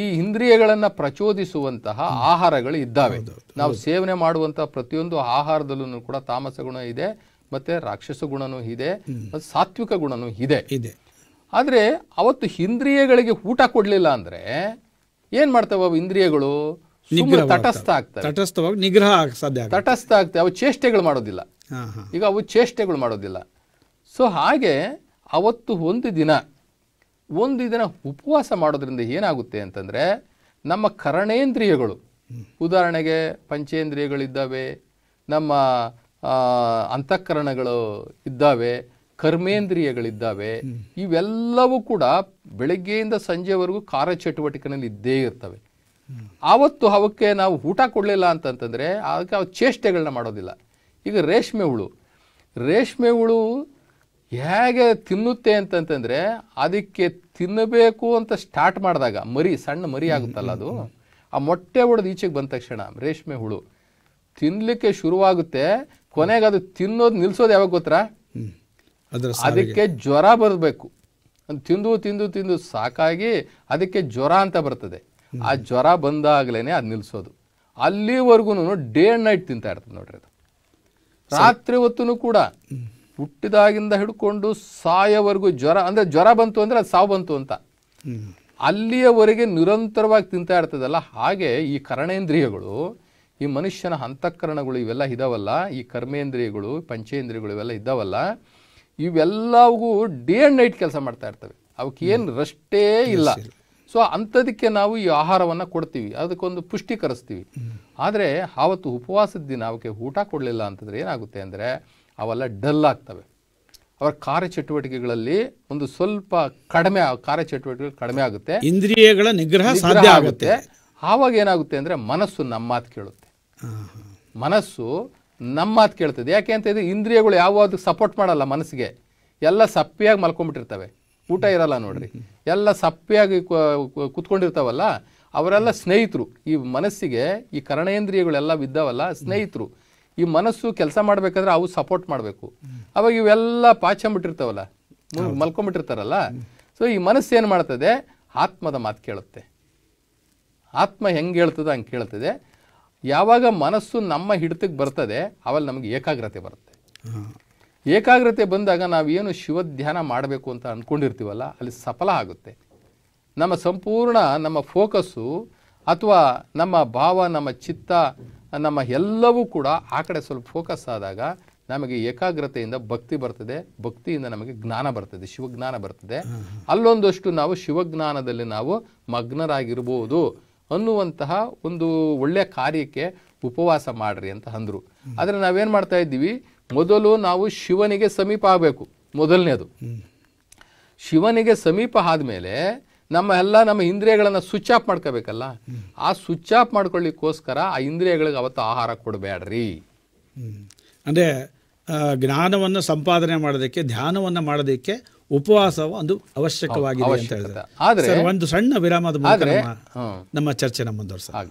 ಈ ಇಂದ್ರಿಯಗಳನ್ನ ಪ್ರಚೋದಿಸುವಂತಹ ಆಹಾರಗಳು ಇದ್ದಾವೆ ನಾವು ಸೇವನೆ ಮಾಡುವಂತಹ ಪ್ರತಿಯೊಂದು ಆಹಾರದಲ್ಲೂ ಕೂಡ ತಾಮಸ ಗುಣ ಇದೆ ಮತ್ತೆ ರಾಕ್ಷಸ ಗುಣನೂ ಇದೆ ಮತ್ತು ಸಾತ್ವಿಕ ಗುಣನೂ ಇದೆ ಇದೆ ಆದರೆ ಅವತ್ತು ಇಂದ್ರಿಯಗಳಿಗೆ ಊಟ ಕೊಡ್ಲಿಲ್ಲ ಅಂದ್ರೆ ಏನು ಮಾಡ್ತಾವ ಇಂದ್ರಿಯಗಳು ತಟಸ್ಥ ಆಗ್ತವೆ ನಿಗ್ರಹ ತಟಸ್ಥ ಆಗ್ತವೆ ಅವು ಚೇಷ್ಟೆಗಳು ಮಾಡೋದಿಲ್ಲ ಈಗ ಅವು ಚೇಷ್ಟೆಗಳು ಮಾಡೋದಿಲ್ಲ ಸೊ ಹಾಗೆ ಅವತ್ತು ಒಂದು ದಿನ ಒಂದು ಇದನ್ನು ಉಪವಾಸ ಮಾಡೋದ್ರಿಂದ ಏನಾಗುತ್ತೆ ಅಂತಂದರೆ ನಮ್ಮ ಕರಣೇಂದ್ರಿಯಗಳು ಉದಾಹರಣೆಗೆ ಪಂಚೇಂದ್ರಿಯಗಳಿದ್ದಾವೆ ನಮ್ಮ ಅಂತಃಕರಣಗಳು ಇದ್ದಾವೆ ಕರ್ಮೇಂದ್ರಿಯಗಳಿದ್ದಾವೆ ಇವೆಲ್ಲವೂ ಕೂಡ ಬೆಳಗ್ಗೆಯಿಂದ ಸಂಜೆವರೆಗೂ ಕಾರ್ಯಚಟುವಟಿಕೆಯಲ್ಲಿ ಇದ್ದೇ ಇರ್ತವೆ ಆವತ್ತು ಅವಕ್ಕೆ ನಾವು ಊಟ ಕೊಡಲಿಲ್ಲ ಅಂತಂತಂದರೆ ಅದಕ್ಕೆ ಅವು ಚೇಷ್ಟೆಗಳನ್ನ ಮಾಡೋದಿಲ್ಲ ಈಗ ರೇಷ್ಮೆ ಹುಳು ರೇಷ್ಮೆ ಹುಳು ಹೇಗೆ ತಿನ್ನುತ್ತೆ ಅಂತಂತಂದರೆ ಅದಕ್ಕೆ ತಿನ್ನಬೇಕು ಅಂತ ಸ್ಟಾರ್ಟ್ ಮಾಡಿದಾಗ ಮರಿ ಸಣ್ಣ ಮರಿ ಆಗುತ್ತಲ್ಲ ಅದು ಆ ಮೊಟ್ಟೆ ಹೊಡೆದು ಈಚೆಗೆ ಬಂದ ತಕ್ಷಣ ರೇಷ್ಮೆ ಹುಳು ತಿನ್ನಲಿಕ್ಕೆ ಶುರುವಾಗುತ್ತೆ ಕೊನೆಗೆ ಅದು ತಿನ್ನೋದು ನಿಲ್ಸೋದು ಯಾವಾಗ ಗೊತ್ತರ ಅದಕ್ಕೆ ಜ್ವರ ಬರಬೇಕು ತಿಂದು ತಿಂದು ತಿಂದು ಸಾಕಾಗಿ ಅದಕ್ಕೆ ಜ್ವರ ಅಂತ ಬರ್ತದೆ ಆ ಜ್ವರ ಬಂದಾಗಲೇ ಅದು ನಿಲ್ಸೋದು ಅಲ್ಲಿವರೆಗೂ ಡೇ ಅಂಡ್ ನೈಟ್ ತಿಂತಾ ಇರ್ತದೆ ನೋಡ್ರಿ ಅದು ರಾತ್ರಿ ಹೊತ್ತು ಕೂಡ ಹುಟ್ಟಿದಾಗಿಂದ ಹಿಡ್ಕೊಂಡು ಸಾಯವರೆಗೂ ಜ್ವರ ಅಂದರೆ ಜ್ವರ ಬಂತು ಅಂದರೆ ಅದು ಸಾವು ಬಂತು ಅಂತ ಅಲ್ಲಿಯವರೆಗೆ ನಿರಂತರವಾಗಿ ತಿಂತಾ ಇರ್ತದಲ್ಲ ಹಾಗೆ ಈ ಕರಣೇಂದ್ರಿಯಗಳು ಈ ಮನುಷ್ಯನ ಹಂತಕರಣಗಳು ಇವೆಲ್ಲ ಇದಾವಲ್ಲ ಈ ಕರ್ಮೇಂದ್ರಿಯಗಳು ಪಂಚೇಂದ್ರಿಯಗಳು ಇವೆಲ್ಲ ಇದ್ದಾವಲ್ಲ ಇವೆಲ್ಲವೂ ಡೇ ಆ್ಯಂಡ್ ನೈಟ್ ಕೆಲಸ ಮಾಡ್ತಾ ಇರ್ತವೆ ಅವಕ್ಕೇನು ರಷ್ಟೇ ಇಲ್ಲ ಸೊ ಅಂಥದಕ್ಕೆ ನಾವು ಈ ಆಹಾರವನ್ನು ಕೊಡ್ತೀವಿ ಅದಕ್ಕೊಂದು ಪುಷ್ಟೀಕರಿಸ್ತೀವಿ ಆದರೆ ಆವತ್ತು ಉಪವಾಸದ ದಿನ ಅವಕ್ಕೆ ಊಟ ಕೊಡಲಿಲ್ಲ ಅಂತಂದರೆ ಏನಾಗುತ್ತೆ ಅಂದರೆ ಅವೆಲ್ಲ ಡಲ್ ಆಗ್ತವೆ ಅವರ ಕಾರ್ಯಚಟುವಟಿಕೆಗಳಲ್ಲಿ ಒಂದು ಸ್ವಲ್ಪ ಕಡಿಮೆ ಕಾರ್ಯಚಟುವಟಿಕೆಗಳು ಕಡಿಮೆ ಆಗುತ್ತೆ ಇಂದ್ರಿಯಗಳ ನಿಗ್ರಹ ಸಾಧ್ಯ ಆಗುತ್ತೆ ಆವಾಗ ಏನಾಗುತ್ತೆ ಅಂದರೆ ಮನಸ್ಸು ನಮ್ಮ ಮಾತು ಕೇಳುತ್ತೆ ಮನಸ್ಸು ನಮ್ಮ ಮಾತು ಕೇಳ್ತದೆ ಯಾಕೆ ಅಂತ ಹೇಳಿದ್ರೆ ಇಂದ್ರಿಯಗಳು ಯಾವ ಸಪೋರ್ಟ್ ಮಾಡಲ್ಲ ಮನಸ್ಸಿಗೆ ಎಲ್ಲ ಸಪ್ಪೆಯಾಗಿ ಮಲ್ಕೊಂಡ್ಬಿಟ್ಟಿರ್ತವೆ ಊಟ ಇರಲ್ಲ ನೋಡ್ರಿ ಎಲ್ಲ ಸಪ್ಪೆಯಾಗಿ ಕುತ್ಕೊಂಡಿರ್ತಾವಲ್ಲ ಅವರೆಲ್ಲ ಸ್ನೇಹಿತರು ಈ ಮನಸ್ಸಿಗೆ ಈ ಕರಣೇಂದ್ರಿಯಗಳೆಲ್ಲ ಬಿದ್ದಾವಲ್ಲ ಸ್ನೇಹಿತರು ಈ ಮನಸ್ಸು ಕೆಲಸ ಮಾಡಬೇಕಾದ್ರೆ ಅವು ಸಪೋರ್ಟ್ ಮಾಡಬೇಕು ಅವಾಗ ಇವೆಲ್ಲ ಪಾಚಂಬಿಟ್ಟಿರ್ತಾವಲ್ಲ ಮಲ್ಕೊಂಬಿಟ್ಟಿರ್ತಾರಲ್ಲ ಸೊ ಈ ಮನಸ್ಸು ಏನು ಮಾಡ್ತದೆ ಆತ್ಮದ ಮಾತು ಕೇಳುತ್ತೆ ಆತ್ಮ ಹೆಂಗೆ ಹೇಳ್ತದೆ ಹಂಗೆ ಕೇಳ್ತದೆ ಯಾವಾಗ ಮನಸ್ಸು ನಮ್ಮ ಹಿಡಿತಕ್ಕೆ ಬರ್ತದೆ ಆವಾಗ ನಮಗೆ ಏಕಾಗ್ರತೆ ಬರುತ್ತೆ ಏಕಾಗ್ರತೆ ಬಂದಾಗ ನಾವೇನು ಶಿವಧ್ಯಾನ ಮಾಡಬೇಕು ಅಂತ ಅಂದ್ಕೊಂಡಿರ್ತೀವಲ್ಲ ಅಲ್ಲಿ ಸಫಲ ಆಗುತ್ತೆ ನಮ್ಮ ಸಂಪೂರ್ಣ ನಮ್ಮ ಫೋಕಸ್ಸು ಅಥವಾ ನಮ್ಮ ಭಾವ ನಮ್ಮ ಚಿತ್ತ ನಮ್ಮ ಎಲ್ಲವೂ ಕೂಡ ಆ ಕಡೆ ಸ್ವಲ್ಪ ಫೋಕಸ್ ಆದಾಗ ನಮಗೆ ಏಕಾಗ್ರತೆಯಿಂದ ಭಕ್ತಿ ಬರ್ತದೆ ಭಕ್ತಿಯಿಂದ ನಮಗೆ ಜ್ಞಾನ ಬರ್ತದೆ ಶಿವಜ್ಞಾನ ಬರ್ತದೆ ಅಲ್ಲೊಂದಷ್ಟು ನಾವು ಶಿವಜ್ಞಾನದಲ್ಲಿ ನಾವು ಮಗ್ನರಾಗಿರ್ಬೋದು ಅನ್ನುವಂತಹ ಒಂದು ಒಳ್ಳೆಯ ಕಾರ್ಯಕ್ಕೆ ಉಪವಾಸ ಮಾಡ್ರಿ ಅಂತ ಅಂದರು ಆದರೆ ನಾವೇನು ಮಾಡ್ತಾ ಇದ್ದೀವಿ ಮೊದಲು ನಾವು ಶಿವನಿಗೆ ಸಮೀಪ ಆಗಬೇಕು ಮೊದಲನೇದು ಶಿವನಿಗೆ ಸಮೀಪ ಆದಮೇಲೆ ನಮ್ಮ ಎಲ್ಲ ನಮ್ಮ ಇಂದ್ರಿಯಗಳನ್ನು ಸ್ವಿಚ್ ಆಫ್ ಮಾಡ್ಕೋಬೇಕಲ್ಲ ಆ ಸ್ವಿಚ್ ಆಫ್ ಮಾಡ್ಕೊಳ್ಳಿಕ್ಕೋಸ್ಕರ ಆ ಇಂದ್ರಿಯಗಳಿಗೆ ಅವತ್ತು ಆಹಾರ ಕೊಡಬೇಡ್ರಿ ಅಂದರೆ ಜ್ಞಾನವನ್ನು ಸಂಪಾದನೆ ಮಾಡೋದಕ್ಕೆ ಧ್ಯಾನವನ್ನು ಮಾಡೋದಕ್ಕೆ ಉಪವಾಸ ಒಂದು ಅವಶ್ಯಕವಾಗಿದೆ ಅಂತ ಹೇಳಿದ್ರೆ ಆದರೆ ಒಂದು ಸಣ್ಣ ವಿರಾಮದ ನಮ್ಮ ಚರ್ಚೆ ನಮ್ಮ ಮುಂದುವರಿಸ